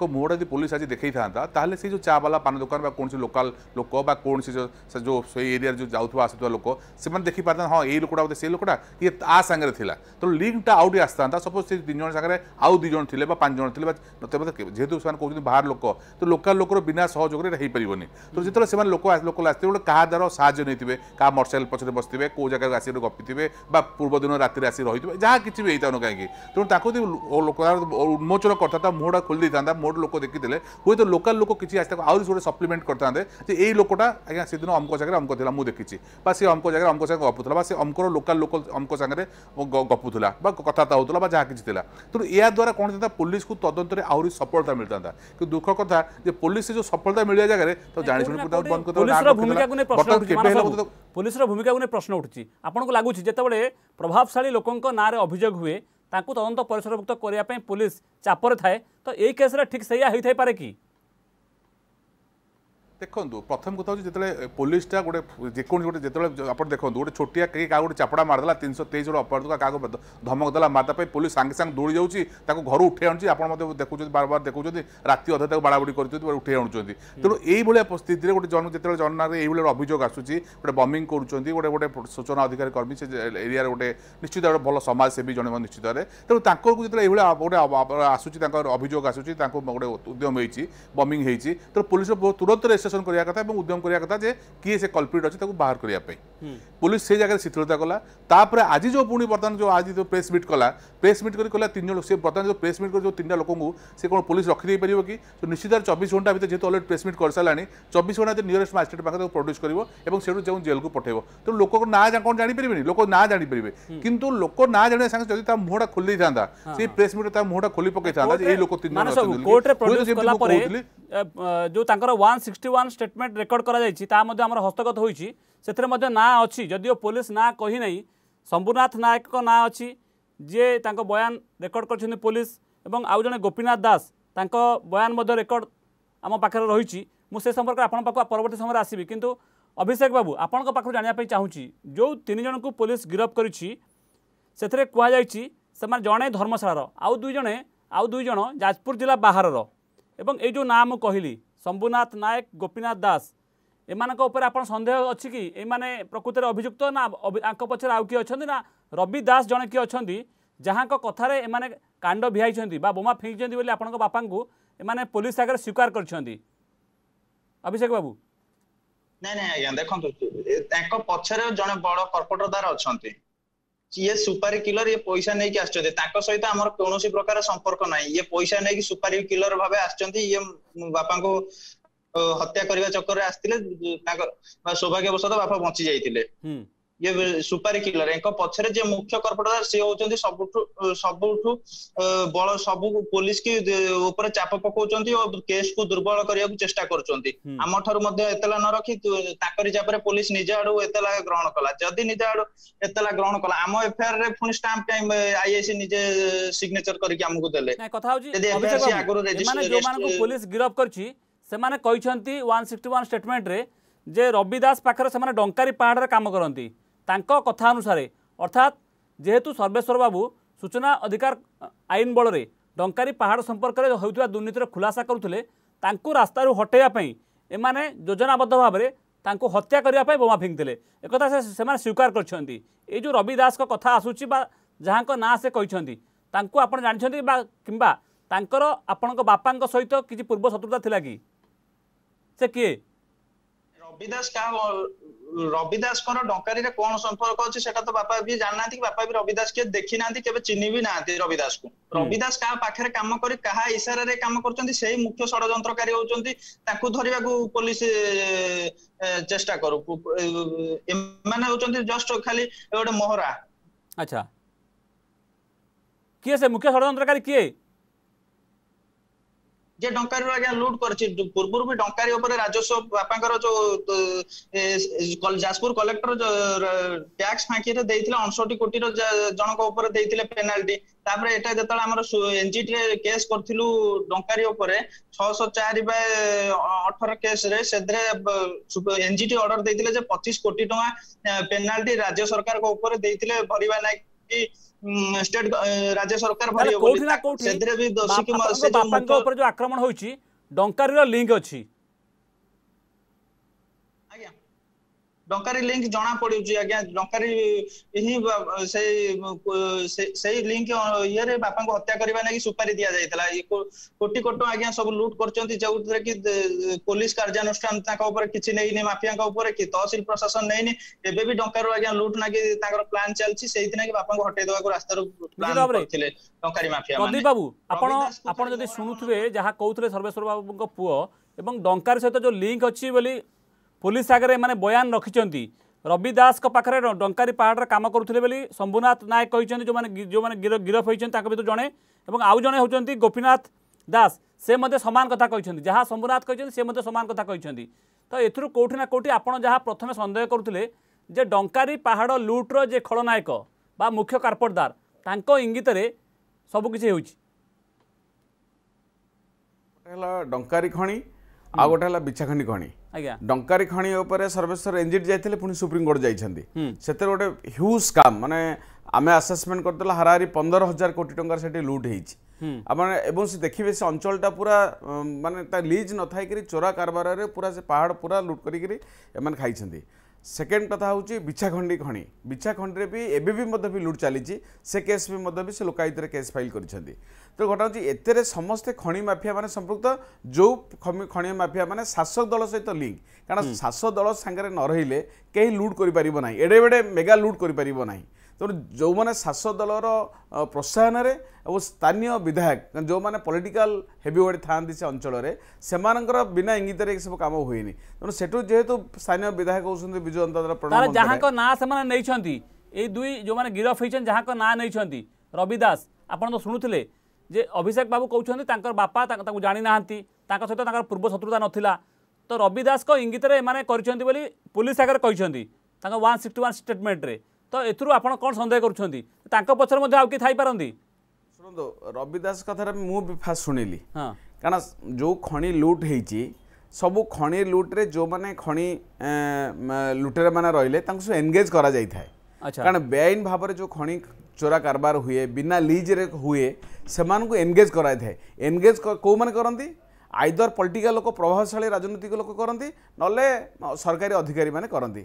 मुँह जब पुलिस आज देखे था से जो चावाला पान दुकान कौन से लोकाल लोक कौन से जो जो से एरिया जो जाऊुवा लोक से देखी पारे हाँ ये लोकटा से लोकटा ये तांगे थी तेनाली लिंकटा आउटी आसता सपोज से दिनजन सागर आउ दिज थे पाँच जन थे जेहतु से कहते बाहर लोक तो लोकाल लोकर बिना सहयोग में हो पारे तो जो से लोक लोक आसते गोटे क्या द्वारा साहय नहीं थे क्या मोटरसाइकिल पचर बस थे कौ जगह आस गपे पूर्व दिन रात आस रही थे जहाँ किसी भी होता है कहीं तेनाली उन्मोचन करता मुँह खोली था ମୋଟ ଲୋକ ଦେଖିଥିଲେ ହୁଏତ ଲୋକାଲ ଲୋକ କିଛି ଆସି ତାକୁ ଆହୁରି ଗୋଟେ ସପ୍ଲିମେଣ୍ଟ କରିଥାନ୍ତେ ଯେ ଏଇ ଲୋକଟା ଆଜ୍ଞା ସେଦିନ ଅମକ ଜାଗାରେ ଅମକ ଥିଲା ମୁଁ ଦେଖିଛି ବା ସେ ଅମକ ଜାଗାରେ ଅମକ ସାଙ୍ଗେ ଗପୁଥିଲା ବା ସେ ଅମକର ଲୋକାଲ ଲୋକ ଅମକ ସାଙ୍ଗରେ ଗପୁଥିଲା ବା କଥାବାର୍ତ୍ତା ହେଉଥିଲା ବା ଯାହା କିଛି ଥିଲା ତେଣୁ ଏହାଦ୍ୱାରା କ'ଣ ହେଇଥାନ୍ତା ପୋଲିସକୁ ତଦନ୍ତରେ ଆହୁରି ସଫଳତା ମିଳିଥାନ୍ତା କିନ୍ତୁ ଦୁଃଖ କଥା ଯେ ପୋଲିସ ଯେଉଁ ସଫଳତା ମିଳିବା ଜାଗାରେ ତ ଜାଣିଶୁଣି ବନ୍ଦ କରିଦେଲା ପୋଲିସର ଭୂମିକାକୁ ନେଇ ପ୍ରଶ୍ନ ଉଠୁଛି ଆପଣଙ୍କୁ ଲାଗୁଛି ଯେତେବେଳେ ପ୍ରଭାବଶାଳୀ ଲୋକଙ୍କ ନାଁରେ ଅଭିଯୋଗ ହୁଏ ତାଙ୍କୁ ତଦନ୍ତ ପରିସରଭୁକ୍ତ କରିବା ପାଇଁ ପୋଲିସ ଚାପରେ ଥାଏ ତ ଏଇ କେସ୍ରେ ଠିକ୍ ସେଇଆ ହୋଇଥାଇପାରେ କି ଦେଖନ୍ତୁ ପ୍ରଥମ କଥା ହେଉଛି ଯେତେବେଳେ ପୋଲିସଟା ଗୋଟେ ଯେକୌଣସି ଗୋଟେ ଯେତେବେଳେ ଆପଣ ଦେଖନ୍ତୁ ଗୋଟେ ଛୋଟିଆ କେହି କାହାକୁ ଗୋଟେ ଚାପଡ଼ା ମାରିଦେଲା ତିନିଶହ ତେଇଶ ଗୋଟେ ଅପରାଧ କାହାକୁ ଧମକ ଦେଲା ମାରିବା ପାଇଁ ପୋଲିସ ସାଙ୍ଗେ ସାଙ୍ଗେ ଦୌଡ଼ି ଯାଉଛି ତାକୁ ଘରୁ ଉଠେଇ ଆଣୁଛି ଆପଣ ମଧ୍ୟ ଦେଖୁଛନ୍ତି ବାରବାର ଦେଖୁଛନ୍ତି ରାତି ଅଧେ ତାକୁ ବାଡ଼ାବାଡ଼ି କରୁଛନ୍ତି ଉଠେଇ ଆଣୁଛନ୍ତି ତେଣୁ ଏଇଭଳିଆ ପରିସ୍ଥିତିରେ ଗୋଟେ ଜନ ଯେତେବେଳେ ଜନନାରେ ଏଇଭଳିଆ ଅଭିଯୋଗ ଆସୁଛି ଗୋଟେ ବମ୍ବିଂ କରୁଛନ୍ତି ଗୋଟେ ଗୋଟେ ସୂଚନା ଅଧିକାରୀ କର୍ମୀ ସେ ଏରିଆରେ ଗୋଟେ ନିଶ୍ଚିତ ଗୋଟେ ଭଲ ସମାଜସେବୀ ଜଣେ ନିଶ୍ଚିତରେ ତେଣୁ ତାଙ୍କକୁ ଯେତେବେଳେ ଏଇଭଳିଆ ଗୋଟେ ଆସୁଛି ତାଙ୍କର ଅଭିଯୋଗ ଆସୁଛି ତାଙ୍କୁ ଗୋଟେ ଉଦ୍ୟମ ହେଇଛି ବମ୍ବିଂ ହେଇଛି ତେଣୁ ପୋଲିସର ତୁରନ୍ତ ରେସ୍ ସେସନ୍ କରିବା କଥା ଏବଂ ଉଦ୍ୟମ କରିବା କଥା ଯେ କିଏ ସେ କଲ୍ପ୍ରିଟ୍ ଅଛି ତାକୁ ବାହାର କରିବା ପାଇଁ পুলিশ সেই জায়গায় শিথিলতা কলা তাপরে আজি যে পুঁ বর্তমান যে আজ যে প্রেস মিট কলা প্রেস মিট করে কলা তিনজন সে বর্তমান যে প্রেস মিট করে যে তিনটা লোক সে কোণ পুলিশ রখিদাই পারিব কি নিশ্চিত ভাবে চব্বিশ ঘণ্টা ভিতরে যেহেতু অলরেডি প্রেস মিট করে সারা চব্বিশ ঘণ্টা ভিতরে নিয়রেস্ট মাজিষ্ট্রেট পাখে তাকে প্রড্যুস করব এবং সেটু যে জেলকু পঠাইব তো লোক না কোণ জাঁপারে লোক না জাঁপারে কিন্তু লোক না জাঁয়া সাথে যদি তা মুহটা খোলি থাকে সে প্রেস মিট তা মুহটা খোলি পকাই থাকে এই লোক তিনজন কোর্টে প্রড্যুস কলা পরে যে তাঁর one sixty one statement record করা যাই তা মধ্যে আমার হস্তগত হয়েছে ସେଥିରେ ମଧ୍ୟ ନାଁ ଅଛି ଯଦିଓ ପୋଲିସ ନାଁ କହିନାହିଁ ଶମ୍ଭୁନାଥ ନାୟକଙ୍କ ନାଁ ଅଛି ଯିଏ ତାଙ୍କ ବୟାନ ରେକର୍ଡ଼ କରିଛନ୍ତି ପୋଲିସ ଏବଂ ଆଉ ଜଣେ ଗୋପୀନାଥ ଦାସ ତାଙ୍କ ବୟାନ ମଧ୍ୟ ରେକର୍ଡ଼ ଆମ ପାଖରେ ରହିଛି ମୁଁ ସେ ସମ୍ପର୍କରେ ଆପଣଙ୍କ ପାଖକୁ ପରବର୍ତ୍ତୀ ସମୟରେ ଆସିବି କିନ୍ତୁ ଅଭିଷେକ ବାବୁ ଆପଣଙ୍କ ପାଖରୁ ଜାଣିବା ପାଇଁ ଚାହୁଁଛି ଯେଉଁ ତିନି ଜଣଙ୍କୁ ପୋଲିସ ଗିରଫ କରିଛି ସେଥିରେ କୁହାଯାଇଛି ସେମାନେ ଜଣେ ଧର୍ମଶାଳାର ଆଉ ଦୁଇ ଜଣେ ଆଉ ଦୁଇ ଜଣ ଯାଜପୁର ଜିଲ୍ଲା ବାହାରର ଏବଂ ଏଇ ଯେଉଁ ନାଁ ମୁଁ କହିଲି ଶମ୍ଭୁନାଥ ନାୟକ ଗୋପୀନାଥ ଦାସ ଏମାନଙ୍କ ଉପରେ ଆପଣ ସନ୍ଦେହ ଅଛି କି ଏମାନେ ପ୍ରକୃତରେ ଅଭିଯୁକ୍ତ ନା ଆଙ୍କ ପଛରେ ଆଉ କିଏ ଅଛନ୍ତି ନା ରବି ଦାସ ଜଣେ କିଏ ଅଛନ୍ତି ଯାହାଙ୍କ କଥାରେ ଏମାନେ କାଣ୍ଡ ଭିଆଇଛନ୍ତି ବା ବୋମା ଫିଙ୍ଗିଛନ୍ତି ବୋଲି ଆପଣଙ୍କ ବାପାଙ୍କୁ ଏମାନେ ପୋଲିସ ଆଗରେ ସ୍ୱୀକାର କରିଛନ୍ତି ଅଭିଷେକ ବାବୁ ନାଇଁ ନାଇଁ ଆଜ୍ଞା ଦେଖନ୍ତୁ ତାଙ୍କ ପଛରେ ଜଣେ ବଡ କର୍ପୋଟରଦାର ଅଛନ୍ତି ଇଏ ସୁପାରି କିଲର ଇଏ ପଇସା ନେଇକି ଆସିଛନ୍ତି ତାଙ୍କ ସହିତ ଆମର କୌଣସି ପ୍ରକାର ସମ୍ପର୍କ ନାହିଁ ଇଏ ପଇସା ନେଇକି ସୁପାରି କିଲର ଭାବେ ଆସିଛନ୍ତି ଇଏ ବାପାଙ୍କୁ ହତ୍ୟା କରିବା ଚକ୍କରରେ ଆସିଥିଲେ ତାଙ୍କ ସୌଭାଗ୍ୟବଶତଃ ବାପା ବଞ୍ଚି ଯାଇଥିଲେ ଇଏ ସୁପାରୀ କିଲର ଏଙ୍କ ପଛରେ ଯିଏ ମୁଖ୍ୟ କର୍ପଟ ସିଏ ହଉଛନ୍ତି ସବୁଠୁ ସବୁଠୁ ବଳ ସବୁ ପୋଲିସ କି ଉପରେ ଚାପ ପକଉଛନ୍ତି ଓ କେସ କୁ ଦୁର୍ବଳ କରିବାକୁ ଚେଷ୍ଟା କରୁଛନ୍ତି ଆମ ଠାରୁ ମଧ୍ୟ ଏତେଲା ନ ରଖି ତାଙ୍କରି ଚାପରେ ପୋଲିସ ନିଜ ଆଡୁ ଏତଲା ଗ୍ରହଣ କଲା ଯଦି ନିଜ ଆଡୁ ଏତେଲା ଗ୍ରହଣ କଲା ଆମ ଏଫଆଇଆର ରେ ପୁଣି ଷ୍ଟାମ୍ପ କାଇଁ ଆଇଆଇସି ନିଜେ ସିଗ୍ନେଚର କରିକି ଆମକୁ ଦେଲେ ଆଗରୁ ଗିରଫ କରିଛି ସେମାନେ କହିଛନ୍ତି ୱାନ୍ ସିକ୍ସଟି ୱାନ୍ ଷ୍ଟେଟମେଣ୍ଟରେ ଯେ ରବି ଦାସ ପାଖରେ ସେମାନେ ଡଙ୍କାରୀ ପାହାଡ଼ରେ କାମ କରନ୍ତି ତାଙ୍କ କଥା ଅନୁସାରେ ଅର୍ଥାତ୍ ଯେହେତୁ ସର୍ବେଶ୍ୱର ବାବୁ ସୂଚନା ଅଧିକାର ଆଇନ ବଳରେ ଡଙ୍କାରୀ ପାହାଡ଼ ସମ୍ପର୍କରେ ହେଉଥିବା ଦୁର୍ନୀତିର ଖୁଲାସା କରୁଥିଲେ ତାଙ୍କୁ ରାସ୍ତାରୁ ହଟେଇବା ପାଇଁ ଏମାନେ ଯୋଜନାବଦ୍ଧ ଭାବରେ ତାଙ୍କୁ ହତ୍ୟା କରିବା ପାଇଁ ବୋମା ଫିଙ୍ଗିଥିଲେ ଏକଥା ସେମାନେ ସ୍ୱୀକାର କରିଛନ୍ତି ଏଇ ଯେଉଁ ରବି ଦାସଙ୍କ କଥା ଆସୁଛି ବା ଯାହାଙ୍କ ନାଁ ସେ କହିଛନ୍ତି ତାଙ୍କୁ ଆପଣ ଜାଣିଛନ୍ତି ବା କିମ୍ବା ତାଙ୍କର ଆପଣଙ୍କ ବାପାଙ୍କ ସହିତ କିଛି ପୂର୍ବ ଶତ୍ରୁତା ଥିଲା କି ସେ କିଏ ରବିଦାସ ଦାସ କାହା ରବି ଦାସଙ୍କର ଡଙ୍କାରୀରେ କଣ ସମ୍ପର୍କ ଅଛି ସେଟା ତ ବାପା ବି ଜାଣିନାହାନ୍ତି କି ବାପା ବି ରବି ଦାସ କିଏ ଦେଖିନାହାନ୍ତି କେବେ ଚିହ୍ନି ବି ନାହାନ୍ତି ରବି ରବିଦାସ କାହା ପାଖରେ କାମ କରି କାହା ଇସାରାରେ କାମ କରୁଛନ୍ତି ସେଇ ମୁଖ୍ୟ ଷଡଯନ୍ତ୍ରକାରୀ ହଉଛନ୍ତି ତାଙ୍କୁ ଧରିବାକୁ ପୋଲିସ ଚେଷ୍ଟା କରୁ ଏମାନେ ହଉଛନ୍ତି ଜଷ୍ଟ ଖାଲି ଗୋଟେ ମହରା ଆଚ୍ଛା କିଏ ସେ ମୁଖ୍ୟ ଷଡଯନ୍ତ୍ରକାରୀ କିଏ ଯେ ଡଙ୍କାରୁ ଆଜ୍ଞା ଲୁଟ କରିଛି ପୂର୍ବରୁ ବି ଡଙ୍କାରୀ ଉପରେ ରାଜସ୍ୱ ବାପାଙ୍କର ଯୋଉ ଯାଜପୁର କଲେକ୍ଟର ଟ୍ୟାକ୍ସ ଫାଙ୍କିରେ ଦେଇଥିଲେ ଅଣଷଠି କୋଟିର ଜଣଙ୍କ ଉପରେ ଦେଇଥିଲେ ପେନାଲ୍ଟି ତାପରେ ଏଟା ଯେତେବେଳେ ଆମର ଏନଜିଟିରେ କେସ୍ କରିଥିଲୁ ଡଙ୍କାରି ଉପରେ ଛଅଶହ ଚାରି ବା ଅଠର ରେ ସେଥିରେ ଏନଜିଟି ଅର୍ଡର ଦେଇଥିଲେ ଯେ ପଚିଶ କୋଟି ଟଙ୍କା ପେନାଲ୍ଟି ରାଜ୍ୟ ସରକାରଙ୍କ ଉପରେ ଦେଇଥିଲେ ଭରିବା ଲାଗି ଷ୍ଟେଟ ରାଜ୍ୟ ସରକାର କୋଉଠି ନା କୋଉଠି ସେଥିରେ ବି ଦୋଷୀକୁ ବାପାଙ୍କ ଉପରେ ଯୋଉ ଆକ୍ରମଣ ହୋଇଛି ଡଙ୍କାରୀର ଲିଙ୍କ ଅଛି ଡଙ୍କାରୀ ଲିଙ୍କ ଜଣା ପଡୁଛି ଆଜ୍ଞା ଡଙ୍କାରୀ ହିଁ ସେଇ ସେଇ ଲିଙ୍କ ଇଏରେ ବାପାଙ୍କୁ ହତ୍ୟା କରିବା ଲାଗି ସୁପାରି ଦିଆଯାଇଥିଲା କୋଟି କୋଟି ଆଜ୍ଞା ସବୁ ଲୁଟ୍ କରୁଛନ୍ତି ଯୋଉଥିରେ କି ପୋଲିସ କାର୍ଯ୍ୟାନୁଷ୍ଠାନ ତାଙ୍କ ଉପରେ କିଛି ନେଇନି ମାଫିଆଙ୍କ ଉପରେ କି ତହସିଲ ପ୍ରଶାସନ ନେଇନି ଏବେ ବି ଡଙ୍କାରୁ ଆଜ୍ଞା ଲୁଟ୍ ନାଗି ତାଙ୍କର ପ୍ଲାନ ଚାଲିଛି ସେଇଥି ନାଗି ବାପାଙ୍କୁ ହଟେଇ ଦେବାକୁ ରାସ୍ତାରୁ ପ୍ଲାନ କରିଥିଲେ ଡଙ୍କାରୀ ମାଫିଆ ପ୍ରଦୀପ ବାବୁ ଆପଣ ଆପଣ ଯଦି ଶୁଣୁଥିବେ ଯାହା କହୁଥିଲେ ସର୍ବେଶ୍ୱର ବାବୁଙ୍କ ପୁଅ ଏବଂ ଡଙ୍କାରୀ ସହିତ ଯୋଉ ଲିଙ୍କ ଅଛି ବୋଲି পুলিশ আগে এমানে বয়ান রাখিছেন রবি দাসক পাখে ডঙ্কারি পাহাড়ের কাম করুলে বলে শম্ভুনাথ নায়ক কিন্তু যে গিরফ হয়েছেন তাঁর ভিতর জনে এবং আউ জনে হচ্ছেন গোপীনাথ দাস সে মধ্যে সমান কথা কিন্তু যা শম্ভুনাথ কিন্তু সে মধ্যে সমান কথা কিন্তু তো এর কোটি না কোটি আপনার যা প্রথমে সন্দেহ করুলে যে ডঙ্কারি পাহাড় লুট্র যে খলনায়ক বা মুখ্য কার্পটদার তাঁক ইঙ্গিতরে সবুকিছি হচ্ছে ହେଲା ଡଙ୍କାରୀ ଖଣି ଆଉ ଗୋଟେ ହେଲା ବିଛାଖଣ୍ଡି ଖଣି ଡଙ୍କାରୀ ଖଣି ଉପରେ ସର୍ବେଶ୍ୱର ଏନ୍ଜିଟି ଯାଇଥିଲେ ପୁଣି ସୁପ୍ରିମକୋର୍ଟ ଯାଇଛନ୍ତି ସେଥିରେ ଗୋଟେ ହ୍ୟୁଜ୍ ସ୍କାମ୍ ମାନେ ଆମେ ଆସେସମେଣ୍ଟ କରିଦେଲା ହାରାହାରି ପନ୍ଦର ହଜାର କୋଟି ଟଙ୍କାର ସେଠି ଲୁଟ୍ ହେଇଛି ଆପଣ ଏବଂ ସେ ଦେଖିବେ ସେ ଅଞ୍ଚଳଟା ପୁରା ମାନେ ତା ଲିଜ୍ ନଥାଇକିରି ଚୋରା କାରବାରରେ ପୁରା ସେ ପାହାଡ଼ ପୁରା ଲୁଟ୍ କରିକିରି ଏମାନେ ଖାଇଛନ୍ତି ସେକେଣ୍ଡ କଥା ହେଉଛି ବିଛାଖଣ୍ଡି ଖଣି ବିଛାଖଣ୍ଡିରେ ବି ଏବେ ବି ମଧ୍ୟ ବି ଲୁଟ୍ ଚାଲିଛି ସେ କେସ୍ ବି ମଧ୍ୟ ବି ସେ ଲୋକାୟତରେ କେସ୍ ଫାଇଲ୍ କରିଛନ୍ତି ତ ଘଟଣା ହେଉଛି ଏଥିରେ ସମସ୍ତେ ଖଣି ମାଫିଆମାନେ ସମ୍ପୃକ୍ତ ଯେଉଁ ଖଣି ମାଫିଆମାନେ ଶାସକ ଦଳ ସହିତ ଲିଙ୍କ କାରଣ ଶାସକ ଦଳ ସାଙ୍ଗରେ ନ ରହିଲେ କେହି ଲୁଟ୍ କରିପାରିବ ନାହିଁ ଏଡ଼େ ବେଡ଼େ ମେଗା ଲୁଟ୍ କରିପାରିବ ନାହିଁ ତେଣୁ ଯେଉଁମାନେ ଶାସକ ଦଳର ପ୍ରୋତ୍ସାହନରେ ଏବଂ ସ୍ଥାନୀୟ ବିଧାୟକ ଯେଉଁମାନେ ପଲିଟିକାଲ ହେଭିୱେଟ୍ ଥାଆନ୍ତି ସେ ଅଞ୍ଚଳରେ ସେମାନଙ୍କର ବିନା ଇଙ୍ଗିତରେ ଏସବୁ କାମ ହୁଏନି ତେଣୁ ସେଠୁ ଯେହେତୁ ସ୍ଥାନୀୟ ବିଧାୟକ ହେଉଛନ୍ତି ବିଜୁ ଜନତା ଦଳ ପ୍ରଣବ ଯାହାଙ୍କ ନାଁ ସେମାନେ ନେଇଛନ୍ତି ଏଇ ଦୁଇ ଯେଉଁମାନେ ଗିରଫ ହେଇଛନ୍ତି ଯାହାଙ୍କ ନାଁ ନେଇଛନ୍ତି ରବି ଦାସ ଆପଣ ତ ଶୁଣୁଥିଲେ ଯେ ଅଭିଷେକ ବାବୁ କହୁଛନ୍ତି ତାଙ୍କର ବାପା ତାଙ୍କୁ ଜାଣିନାହାନ୍ତି ତାଙ୍କ ସହିତ ତାଙ୍କର ପୂର୍ବ ଶତ୍ରୁତା ନଥିଲା ତ ରବି ଦାସଙ୍କ ଇଙ୍ଗିତରେ ଏମାନେ କରିଛନ୍ତି ବୋଲି ପୋଲିସ ଆଗରେ କହିଛନ୍ତି ତାଙ୍କ ୱାନ୍ ସିକ୍ସଟି ୱାନ୍ ଷ୍ଟେଟମେଣ୍ଟରେ ତ ଏଥିରୁ ଆପଣ କ'ଣ ସନ୍ଦେହ କରୁଛନ୍ତି ତାଙ୍କ ପଛରେ ମଧ୍ୟ ଆଉ କିଏ ଥାଇପାରନ୍ତି ଶୁଣନ୍ତୁ ରବି ଦାସ କଥାରେ ମୁଁ ବି ଫାଷ୍ଟ ଶୁଣିଲି ହଁ କାରଣ ଯେଉଁ ଖଣି ଲୁଟ୍ ହେଇଛି ସବୁ ଖଣି ଲୁଟ୍ରେ ଯେଉଁମାନେ ଖଣି ଲୁଟେରାମାନେ ରହିଲେ ତାଙ୍କୁ ସବୁ ଏନଗେଜ୍ କରାଯାଇଥାଏ ଆଚ୍ଛା କାରଣ ବେଆଇନ ଭାବରେ ଯେଉଁ ଖଣି ଚୋରା କାରବାର ହୁଏ ବିନା ଲିଜ୍ରେ ହୁଏ ସେମାନଙ୍କୁ ଏନଗେଜ୍ କରାଯାଇଥାଏ ଏନଗେଜ୍ କେଉଁମାନେ କରନ୍ତି ଆଇଦର ପଲିଟିକାଲ ଲୋକ ପ୍ରଭାବଶାଳୀ ରାଜନୈତିକ ଲୋକ କରନ୍ତି ନହେଲେ ସରକାରୀ ଅଧିକାରୀମାନେ କରନ୍ତି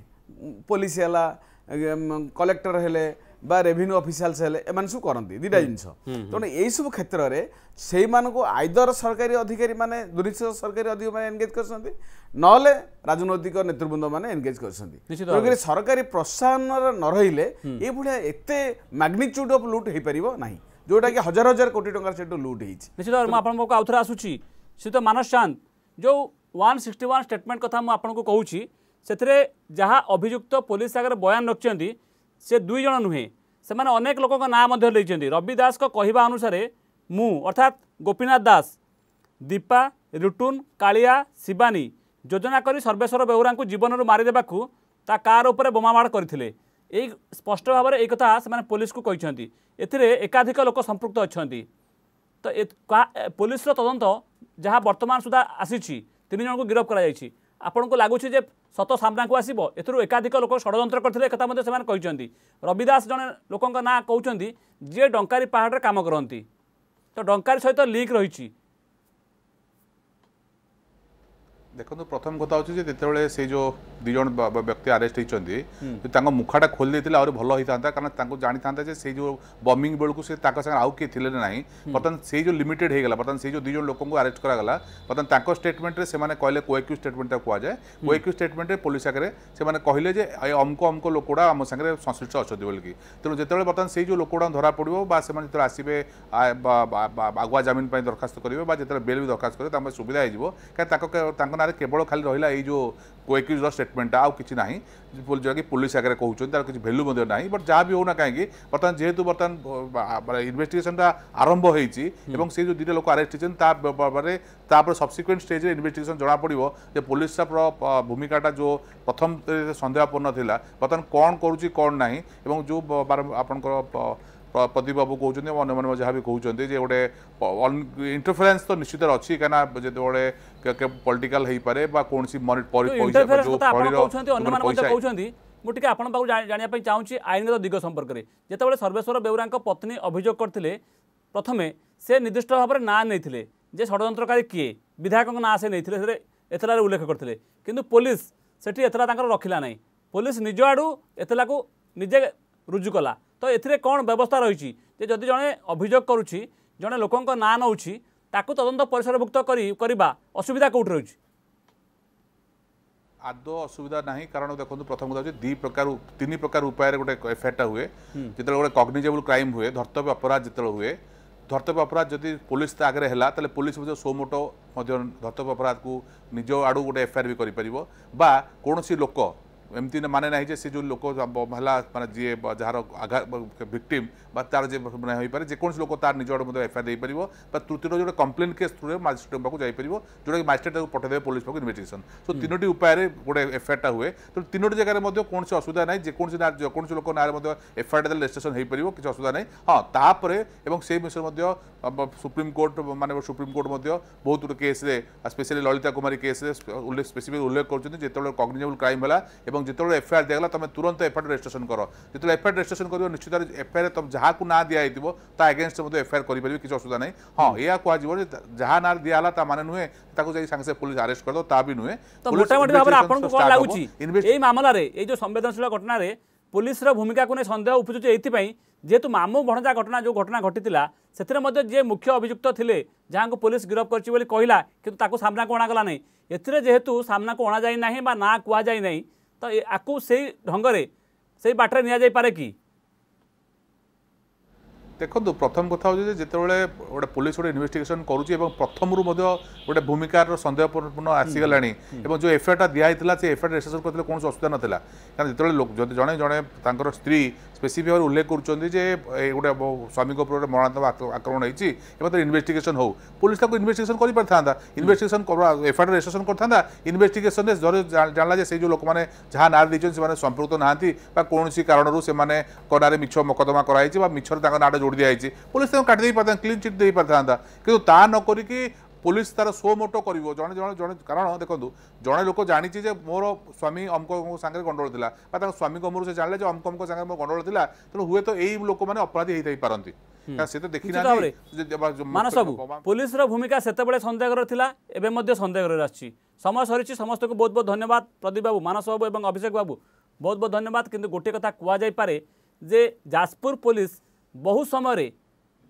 ପୋଲିସ ହେଲା କଲେକ୍ଟର ହେଲେ বা ରେଭିନ୍ୟୁ ଅଫିସିଆଲ୍ସ ହେଲେ ଏମାନେ ସବୁ କରନ୍ତି ଦୁଇଟା ଜିନିଷ ତେଣୁ ଏଇସବୁ କ୍ଷେତ୍ରରେ ସେଇମାନଙ୍କୁ ଆଇଦର ସରକାରୀ ଅଧିକାରୀମାନେ ଦୁର୍ନୀତି ସରକାରୀ ଅଧିକାରୀମାନେ ଏନଗେଜ୍ କରିଛନ୍ତି ନହେଲେ ରାଜନୈତିକ ନେତୃବୃନ୍ଦମାନେ ଏନଗେଜ୍ କରିଛନ୍ତି ତେଣୁକରି ସରକାରୀ ପ୍ରୋତ୍ସାହନର ନ ରହିଲେ ଏଭଳିଆ ଏତେ ମାଗ୍ନିଚ୍ୟୁଡ୍ ଅଫ୍ ଲୁଟ୍ ହେଇପାରିବ ନାହିଁ ଯେଉଁଟାକି ହଜାର ହଜାର କୋଟି ଟଙ୍କାର ସେଠୁ ଲୁଟ୍ ହେଇଛି ନିଶ୍ଚିତ ମୁଁ ଆପଣଙ୍କ ଆଉଥରେ ଆସୁଛି ଶ୍ରୀତ ମାନସ ଚାନ୍ଦ ଯେଉଁ ୱାନ୍ ସିକ୍ସଟି ୱାନ୍ ଷ୍ଟେଟମେଣ୍ଟ କଥା ମୁଁ ଆପଣଙ୍କୁ କହୁଛି ସେଥିରେ ଯାହା ଅଭିଯୁକ୍ତ ପୋଲିସ ଆଗରେ ବୟାନ ରଖିଛନ୍ତି ସେ ଦୁଇ ଜଣ ନୁହେଁ ସେମାନେ ଅନେକ ଲୋକଙ୍କ ନାଁ ମଧ୍ୟ ଦେଇଛନ୍ତି ରବି ଦାସଙ୍କ କହିବା ଅନୁସାରେ ମୁଁ ଅର୍ଥାତ୍ ଗୋପୀନାଥ ଦାସ ଦୀପା ରୁଟୁନ କାଳିଆ ଶିବାନୀ ଯୋଜନା କରି ସର୍ବେଶ୍ୱର ବେଉରାଙ୍କୁ ଜୀବନରୁ ମାରିଦେବାକୁ ତା କାର୍ ଉପରେ ବୋମାମାଡ଼ କରିଥିଲେ এই ସ୍ପଷ୍ଟ ଭାବରେ এই କଥା ସେମାନେ ପୋଲିସକୁ କହିଛନ୍ତି ଏଥିରେ ଏକାଧିକ ଲୋକ ସମ୍ପୃକ୍ତ ଅଛନ୍ତି তো ପୋଲିସର ତଦନ୍ତ ଯାହା ବର୍ତ୍ତମାନ ସୁଦ୍ଧା ଆସିଛି ତିନି ଜଣଙ୍କୁ ଗିରଫ କରାଯାଇଛି ଆପଣଙ୍କୁ ଲାଗୁଛି ଯେ ସତ ସାମ୍ନାକୁ ଆସିବ ଏଥିରୁ ଏକାଧିକ ଲୋକ ଷଡ଼ଯନ୍ତ୍ର କରିଥିଲେ ଏକଥା ମଧ୍ୟ ସେମାନେ କହିଛନ୍ତି ରବି ଦାସ ଜଣେ ଲୋକଙ୍କ ନାଁ କହୁଛନ୍ତି ଯିଏ ଡଙ୍କାରୀ ପାହାଡ଼ରେ କାମ କରନ୍ତି ତ ଡଙ୍କାରୀ ସହିତ ଲିଙ୍କ୍ ରହିଛି देखो तो प्रथम कथा होते से जो दिज व्यक्ति आरेस्ट होती मुखाटा खोल देते आहुरी भल होता कारण जानी था से जो बमिंग बेलू से आउ किए थे ना बर्तन से जो लिमिटेड होगा बर्तन से जो दिज लोक आरेस्ट कराला बर्तन स्टेटमेंट से कहे कोएक्यू स्टेटमेंट कहुए कोएक्यू स्टेटमेंट पुलिस आगे से कहे अमुक अमुक लोकगुड़ा आम सागर संश्लिष्ट अच्छा बोलिक तेणु जो बर्तन से जो लोकगुड़ा धरा पड़ो आसवे आगुआ जमीन दरखास्त करेंगे जो बेल भी दरखास्त करेंगे सुविधा होगा ଘଟଣାରେ କେବଳ ଖାଲି ରହିଲା ଏଇ ଯେଉଁ କୋଏକ୍ୟୁଜ୍ର ଷ୍ଟେଟମେଣ୍ଟଟା ଆଉ କିଛି ନାହିଁ ଯେଉଁଟାକି ପୋଲିସ ଆଗରେ କହୁଛନ୍ତି ତାର କିଛି ଭ୍ୟାଲ୍ୟୁ ମଧ୍ୟ ନାହିଁ ବଟ୍ ଯାହା ବି ହେଉନା କାହିଁକି ବର୍ତ୍ତମାନ ଯେହେତୁ ବର୍ତ୍ତମାନ ଇନଭେଷ୍ଟିଗେସନଟା ଆରମ୍ଭ ହେଇଛି ଏବଂ ସେ ଯେଉଁ ଦୁଇଟା ଲୋକ ଆରେଷ୍ଟ ହେଇଛନ୍ତି ତାପରେ ତାପରେ ସବସିକୁଏଣ୍ଟ ଷ୍ଟେଜ୍ରେ ଇନଭେଷ୍ଟିଗେସନ ଜଣାପଡ଼ିବ ଯେ ପୋଲିସର ଭୂମିକାଟା ଯେଉଁ ପ୍ରଥମ ସନ୍ଦେହପୂର୍ଣ୍ଣ ଥିଲା ବର୍ତ୍ତମାନ କ'ଣ କରୁଛି କ'ଣ ନାହିଁ ଏବଂ ଯେଉଁ ଆପଣଙ୍କର ପ୍ରଦୀପ ବାବୁ କହୁଛନ୍ତି ଏବଂ ଅନ୍ୟମାନେ ଯାହା ବି କହୁଛନ୍ତି ଯେ ଗୋଟେ ଇଣ୍ଟରଫେରେନ୍ସ ତ ନିଶ୍ଚିତ ଅଛି କାହିଁକିନା ଯେତେବେଳେ ପଲିଟିକାଲ ହେଇପାରେ ବା କୌଣସି କହୁଛନ୍ତି ମୁଁ ଟିକେ ଆପଣଙ୍କ ପାଖକୁ ଜାଣିବା ପାଇଁ ଚାହୁଁଛି ଆଇନଗତ ଦିଗ ସମ୍ପର୍କରେ ଯେତେବେଳେ ସର୍ବେଶ୍ୱର ବେଉରାଙ୍କ ପତ୍ନୀ ଅଭିଯୋଗ କରିଥିଲେ ପ୍ରଥମେ ସେ ନିର୍ଦ୍ଦିଷ୍ଟ ଭାବରେ ନାଁ ନେଇଥିଲେ ଯେ ଷଡ଼ଯନ୍ତ୍ରକାରୀ କିଏ ବିଧାୟକଙ୍କ ନାଁ ସେ ନେଇଥିଲେ ସେଥିରେ ଏତଲାରେ ଉଲ୍ଲେଖ କରିଥିଲେ କିନ୍ତୁ ପୋଲିସ ସେଠି ଏତଲା ତାଙ୍କର ରଖିଲା ନାହିଁ ପୋଲିସ ନିଜ ଆଡ଼ୁ ଏତଲାକୁ ନିଜେ ରୁଜୁ କଲା ତ ଏଥିରେ କ'ଣ ବ୍ୟବସ୍ଥା ରହିଛି ଯେ ଯଦି ଜଣେ ଅଭିଯୋଗ କରୁଛି ଜଣେ ଲୋକଙ୍କ ନାଁ ନେଉଛି ତାକୁ ତଦନ୍ତ ପରିସରଭୁକ୍ତ କରି କରିବା ଅସୁବିଧା କେଉଁଠି ରହିଛି ଆଦୌ ଅସୁବିଧା ନାହିଁ କାରଣ ଦେଖନ୍ତୁ ପ୍ରଥମ କଥା ହେଉଛି ଦୁଇ ପ୍ରକାର ତିନି ପ୍ରକାର ଉପାୟରେ ଗୋଟେ ଏଫଆଇଆର୍ଟା ହୁଏ ଯେତେବେଳେ ଗୋଟେ କଗ୍ନିଜେବୁଲ୍ କ୍ରାଇମ୍ ହୁଏ ଧର୍ତ୍ତବ୍ୟ ଅପରାଧ ଯେତେବେଳେ ହୁଏ ଧର୍ତ୍ତବ୍ୟ ଅପରାଧ ଯଦି ପୋଲିସ ତା ଆଗରେ ହେଲା ତାହେଲେ ପୋଲିସ ମଧ୍ୟ ସୋମୋଟ ମଧ୍ୟ ଧର୍ତ୍ତବ୍ୟ ଅପରାଧକୁ ନିଜ ଆଡ଼ୁ ଗୋଟେ ଏଫଆଇଆର୍ ବି କରିପାରିବ ବା କୌଣସି ଲୋକ ଏମିତି ମାନେ ନାହିଁ ଯେ ସେ ଯେଉଁ ଲୋକ ହେଲା ମାନେ ଯିଏ ଯାହାର ଆଘାତ ଭିକ୍ଟିମ୍ ବା ତାର ଯିଏ ମାନେ ହୋଇପାରେ ଯେକୌଣସି ଲୋକ ତାର ନିଜ ଆଡ଼ୁ ମଧ୍ୟ ଏଫଆଇଆର୍ ଦେଇପାରିବ ବା ତୃତୀୟ ଯେଉଁଟା କମ୍ପ୍ଲେନ୍ କେସ୍ ଥ୍ରୁରେ ମାଜିଷ୍ଟ୍ରେଟ୍ ପାଖକୁ ଯାଇପାରିବ ଯେଉଁଟାକି ମାଜିଷ୍ଟ୍ରେଟ୍ ତାକୁ ପଠାଇଦେବେ ପୋଲିସ ପାଖକୁ ଇନଭେଷ୍ଟିଗେସନ୍ ସୋ ତିନୋଟି ଉପାୟରେ ଗୋଟେ ଏଫଆଇଆର୍ଟା ହୁଏ ତେଣୁ ତିନୋଟି ଜାଗାରେ ମଧ୍ୟ କୌଣସି ଅସୁବିଧା ନାହିଁ ଯେକୌଣସି ଯେକୌଣସି ଲୋକ ନାଁରେ ମଧ୍ୟ ଏଫଆଇଆର୍ ଦେଲେ ରେଜିଷ୍ଟ୍ରେସନ୍ ହୋଇପାରିବ କିଛି ଅସୁବିଧା ନାହିଁ ହଁ ତାପରେ ଏବଂ ସେହି ବିଷୟରେ ମଧ୍ୟ ସୁପ୍ରିମକୋର୍ଟ ମାନେ ସୁପ୍ରିମକୋର୍ଟ ମଧ୍ୟ ବହୁତ ଗୋଟେ କେସ୍ରେ ସ୍ପେଶାଲି ଲଳିତା କୁମାରୀ କେସ୍ରେ ଉଲ୍ଲେଖ ସ୍ପେସିଫିକ୍ ଉଲ୍ଲେଖ କରୁଛନ୍ତି ଯେତେବେଳେ କଗ୍ନିଜେବଲ୍ କ୍ରାଇମ୍ ହେଲା ଏବଂ যেতবে এফআইআর দিয়েগলা তুমি তুরন্ত এফআইআর রেজিস্ট্রেসন কর যেত এফআইআর রেজিস্ট্রেসন করবে নিশ্চিত এফআইআর যা না দিয়া হয়েছিল তা এগেনস্ট মধ্যে এফআইআর করে কিছু অসুবিধা নাই হ্যাঁ এয়া কুহযোগ যে যা না দিয়া হল তা মানে নুহে তাকে যাই সাংে সাংে পুলিশ আরেস্ট করে তা বি নুহে মোটামুটি ভাবে আপনার কোণ লাগুছি এই মামলার এই যে সংবেদনশীল ঘটনার পুলিশর ভূমিকা নিয়ে সন্দেহ উপুজুছে এইপাই যেহেতু মামু ভণজা ঘটনা যে ঘটনা ঘটিলা ସେଥିରେ ମଧ୍ୟ ଯିଏ ମୁଖ୍ୟ ଅଭିଯୁକ୍ତ ଥିଲେ ଯାହାଙ୍କୁ ପୋଲିସ ଗିରଫ କରିଛି ବୋଲି କହିଲା କିନ୍ତୁ ତାକୁ ସାମ୍ନାକୁ ଅଣାଗଲା ନାହିଁ ଏଥିରେ ଯେହେତୁ ସାମ୍ନାକୁ ଅଣାଯାଇ ନାହିଁ ବା ନାଁ କୁହାଯାଇ ନାହିଁ तो या ढंग से बाटे निपे कि ଦେଖନ୍ତୁ ପ୍ରଥମ କଥା ହେଉଛି ଯେ ଯେତେବେଳେ ଗୋଟେ ପୋଲିସ ଗୋଟେ ଇନଭେଷ୍ଟିଗେସନ୍ କରୁଛି ଏବଂ ପ୍ରଥମରୁ ମଧ୍ୟ ଗୋଟେ ଭୂମିକାର ସନ୍ଦେହପୂର୍ଣ୍ଣ ଆସିଗଲାଣି ଏବଂ ଯେଉଁ ଏଫଆଇଆର୍ଟା ଦିଆହେଇଥିଲା ସେ ଏଫଆଇଆର୍ ରେଜିଷ୍ଟର କରିଥିଲେ କୌଣସି ଅସୁବିଧା ନଥିଲା କାରଣ ଯେତେବେଳେ ଯଦି ଜଣେ ଜଣେ ତାଙ୍କର ସ୍ତ୍ରୀ ସ୍ପେସିଫିକ୍ ଭାବରେ ଉଲ୍ଲେଖ କରୁଛନ୍ତି ଯେ ଗୋଟେ ସ୍ୱାମୀଙ୍କ ଉପରେ ଗୋଟେ ମରଣାତ୍ମକ ଆକ୍ରମଣ ହେଇଛି ଏବଂ ତାର ଇନଭେଷ୍ଟିଗେସନ୍ ହେଉ ପୋଲିସ ତାକୁ ଇନଭେଷ୍ଟିଗେସନ୍ କରିପାରିଥାନ୍ତା ଇନଭେଷ୍ଟିଗେସନ୍ ଏଫଆଇଆର୍ ରେଜିଷ୍ଟ୍ରେସନ୍ କରିଥାନ୍ତା ଇନଭେଷ୍ଟିଗେସନ୍ରେ ଜାଣିଲା ଯେ ସେଇ ଯେଉଁ ଲୋକମାନେ ଯାହା ନାଁ ଦେଇଛନ୍ତି ସେମାନେ ସମ୍ପୃକ୍ତ ନାହାନ୍ତି ବା କୌଣସି କାରଣରୁ ସେମାନେ କଡ଼ାରେ ମିଛ ମକଦ୍ଦମା କରାଯାଇଛି ବା ମିଛରେ ତାଙ୍କ ନାଁଟା উঠ দি আইছে পুলিশ কাটি দি পারতা ক্লিন চিট দি পারতা কিন্তু তা নক করি কি পুলিশ তার শো মোটো করিব জনে জনে জনে কারণ দেখো জણે লোক জানি যে মোর স্বামী অমকম কো সাংগর গন্ডল তিলা বা স্বামী কমরু সে জানলে যে অমকম কো সাংগর গন্ডল তিলা তলে হুয়ে তো এই লোক মানে অপরাধ হই যাই পারந்தி সেতে দেখি না যদি পুলিশৰ ভূমিকা সেতে বলে সন্দেহ গৰা থিলা এবে মধ্য সন্দেহ ৰাছী সমাজ সৰিছি সমস্তক বহুত বহুত ধন্যবাদ প্ৰদীপ বাবু মানস বাবু আৰু অভিষেক বাবু বহুত বহুত ধন্যবাদ কিন্তু গটে কথা কোৱা যায় পৰে যে জাসপুৰ পুলিশ বহু সময়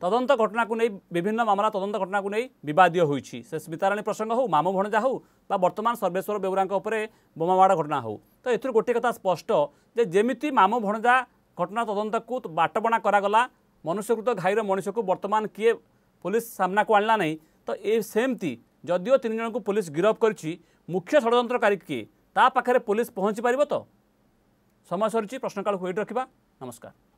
তদন্ত ঘটনা নেই বিভিন্ন মামলা তদন্ত ঘটনা নেই বিবাদীয় হয়েছি সে স্মিতারাণী প্রসঙ্গ হোক মামু ভণজা হোক বা বর্তমান সর্বেশ্বর বেউরা উপরে বোমামাড় ঘটনা হোক তো এর গোটি কথা স্পষ্ট যে যেমিতি মামু ভণজা ঘটনা তদন্তকু বাটবণা করাগলা মনুষ্যকৃত ঘাইর মনুষ্যকু বর্তমান কিয়ে পুলিশ সামনাকু আনলা নাই তো এ সেমতি যদিও তিন জনক পুলিশ গিরফ করছি মুখ্য ষড়যন্ত্রকারী কিয়ে তা পাখে পুলিশ পৌঁছি পার তো সময় সরিছি প্রশ্নকাল ওয়েট রাখা নমস্কার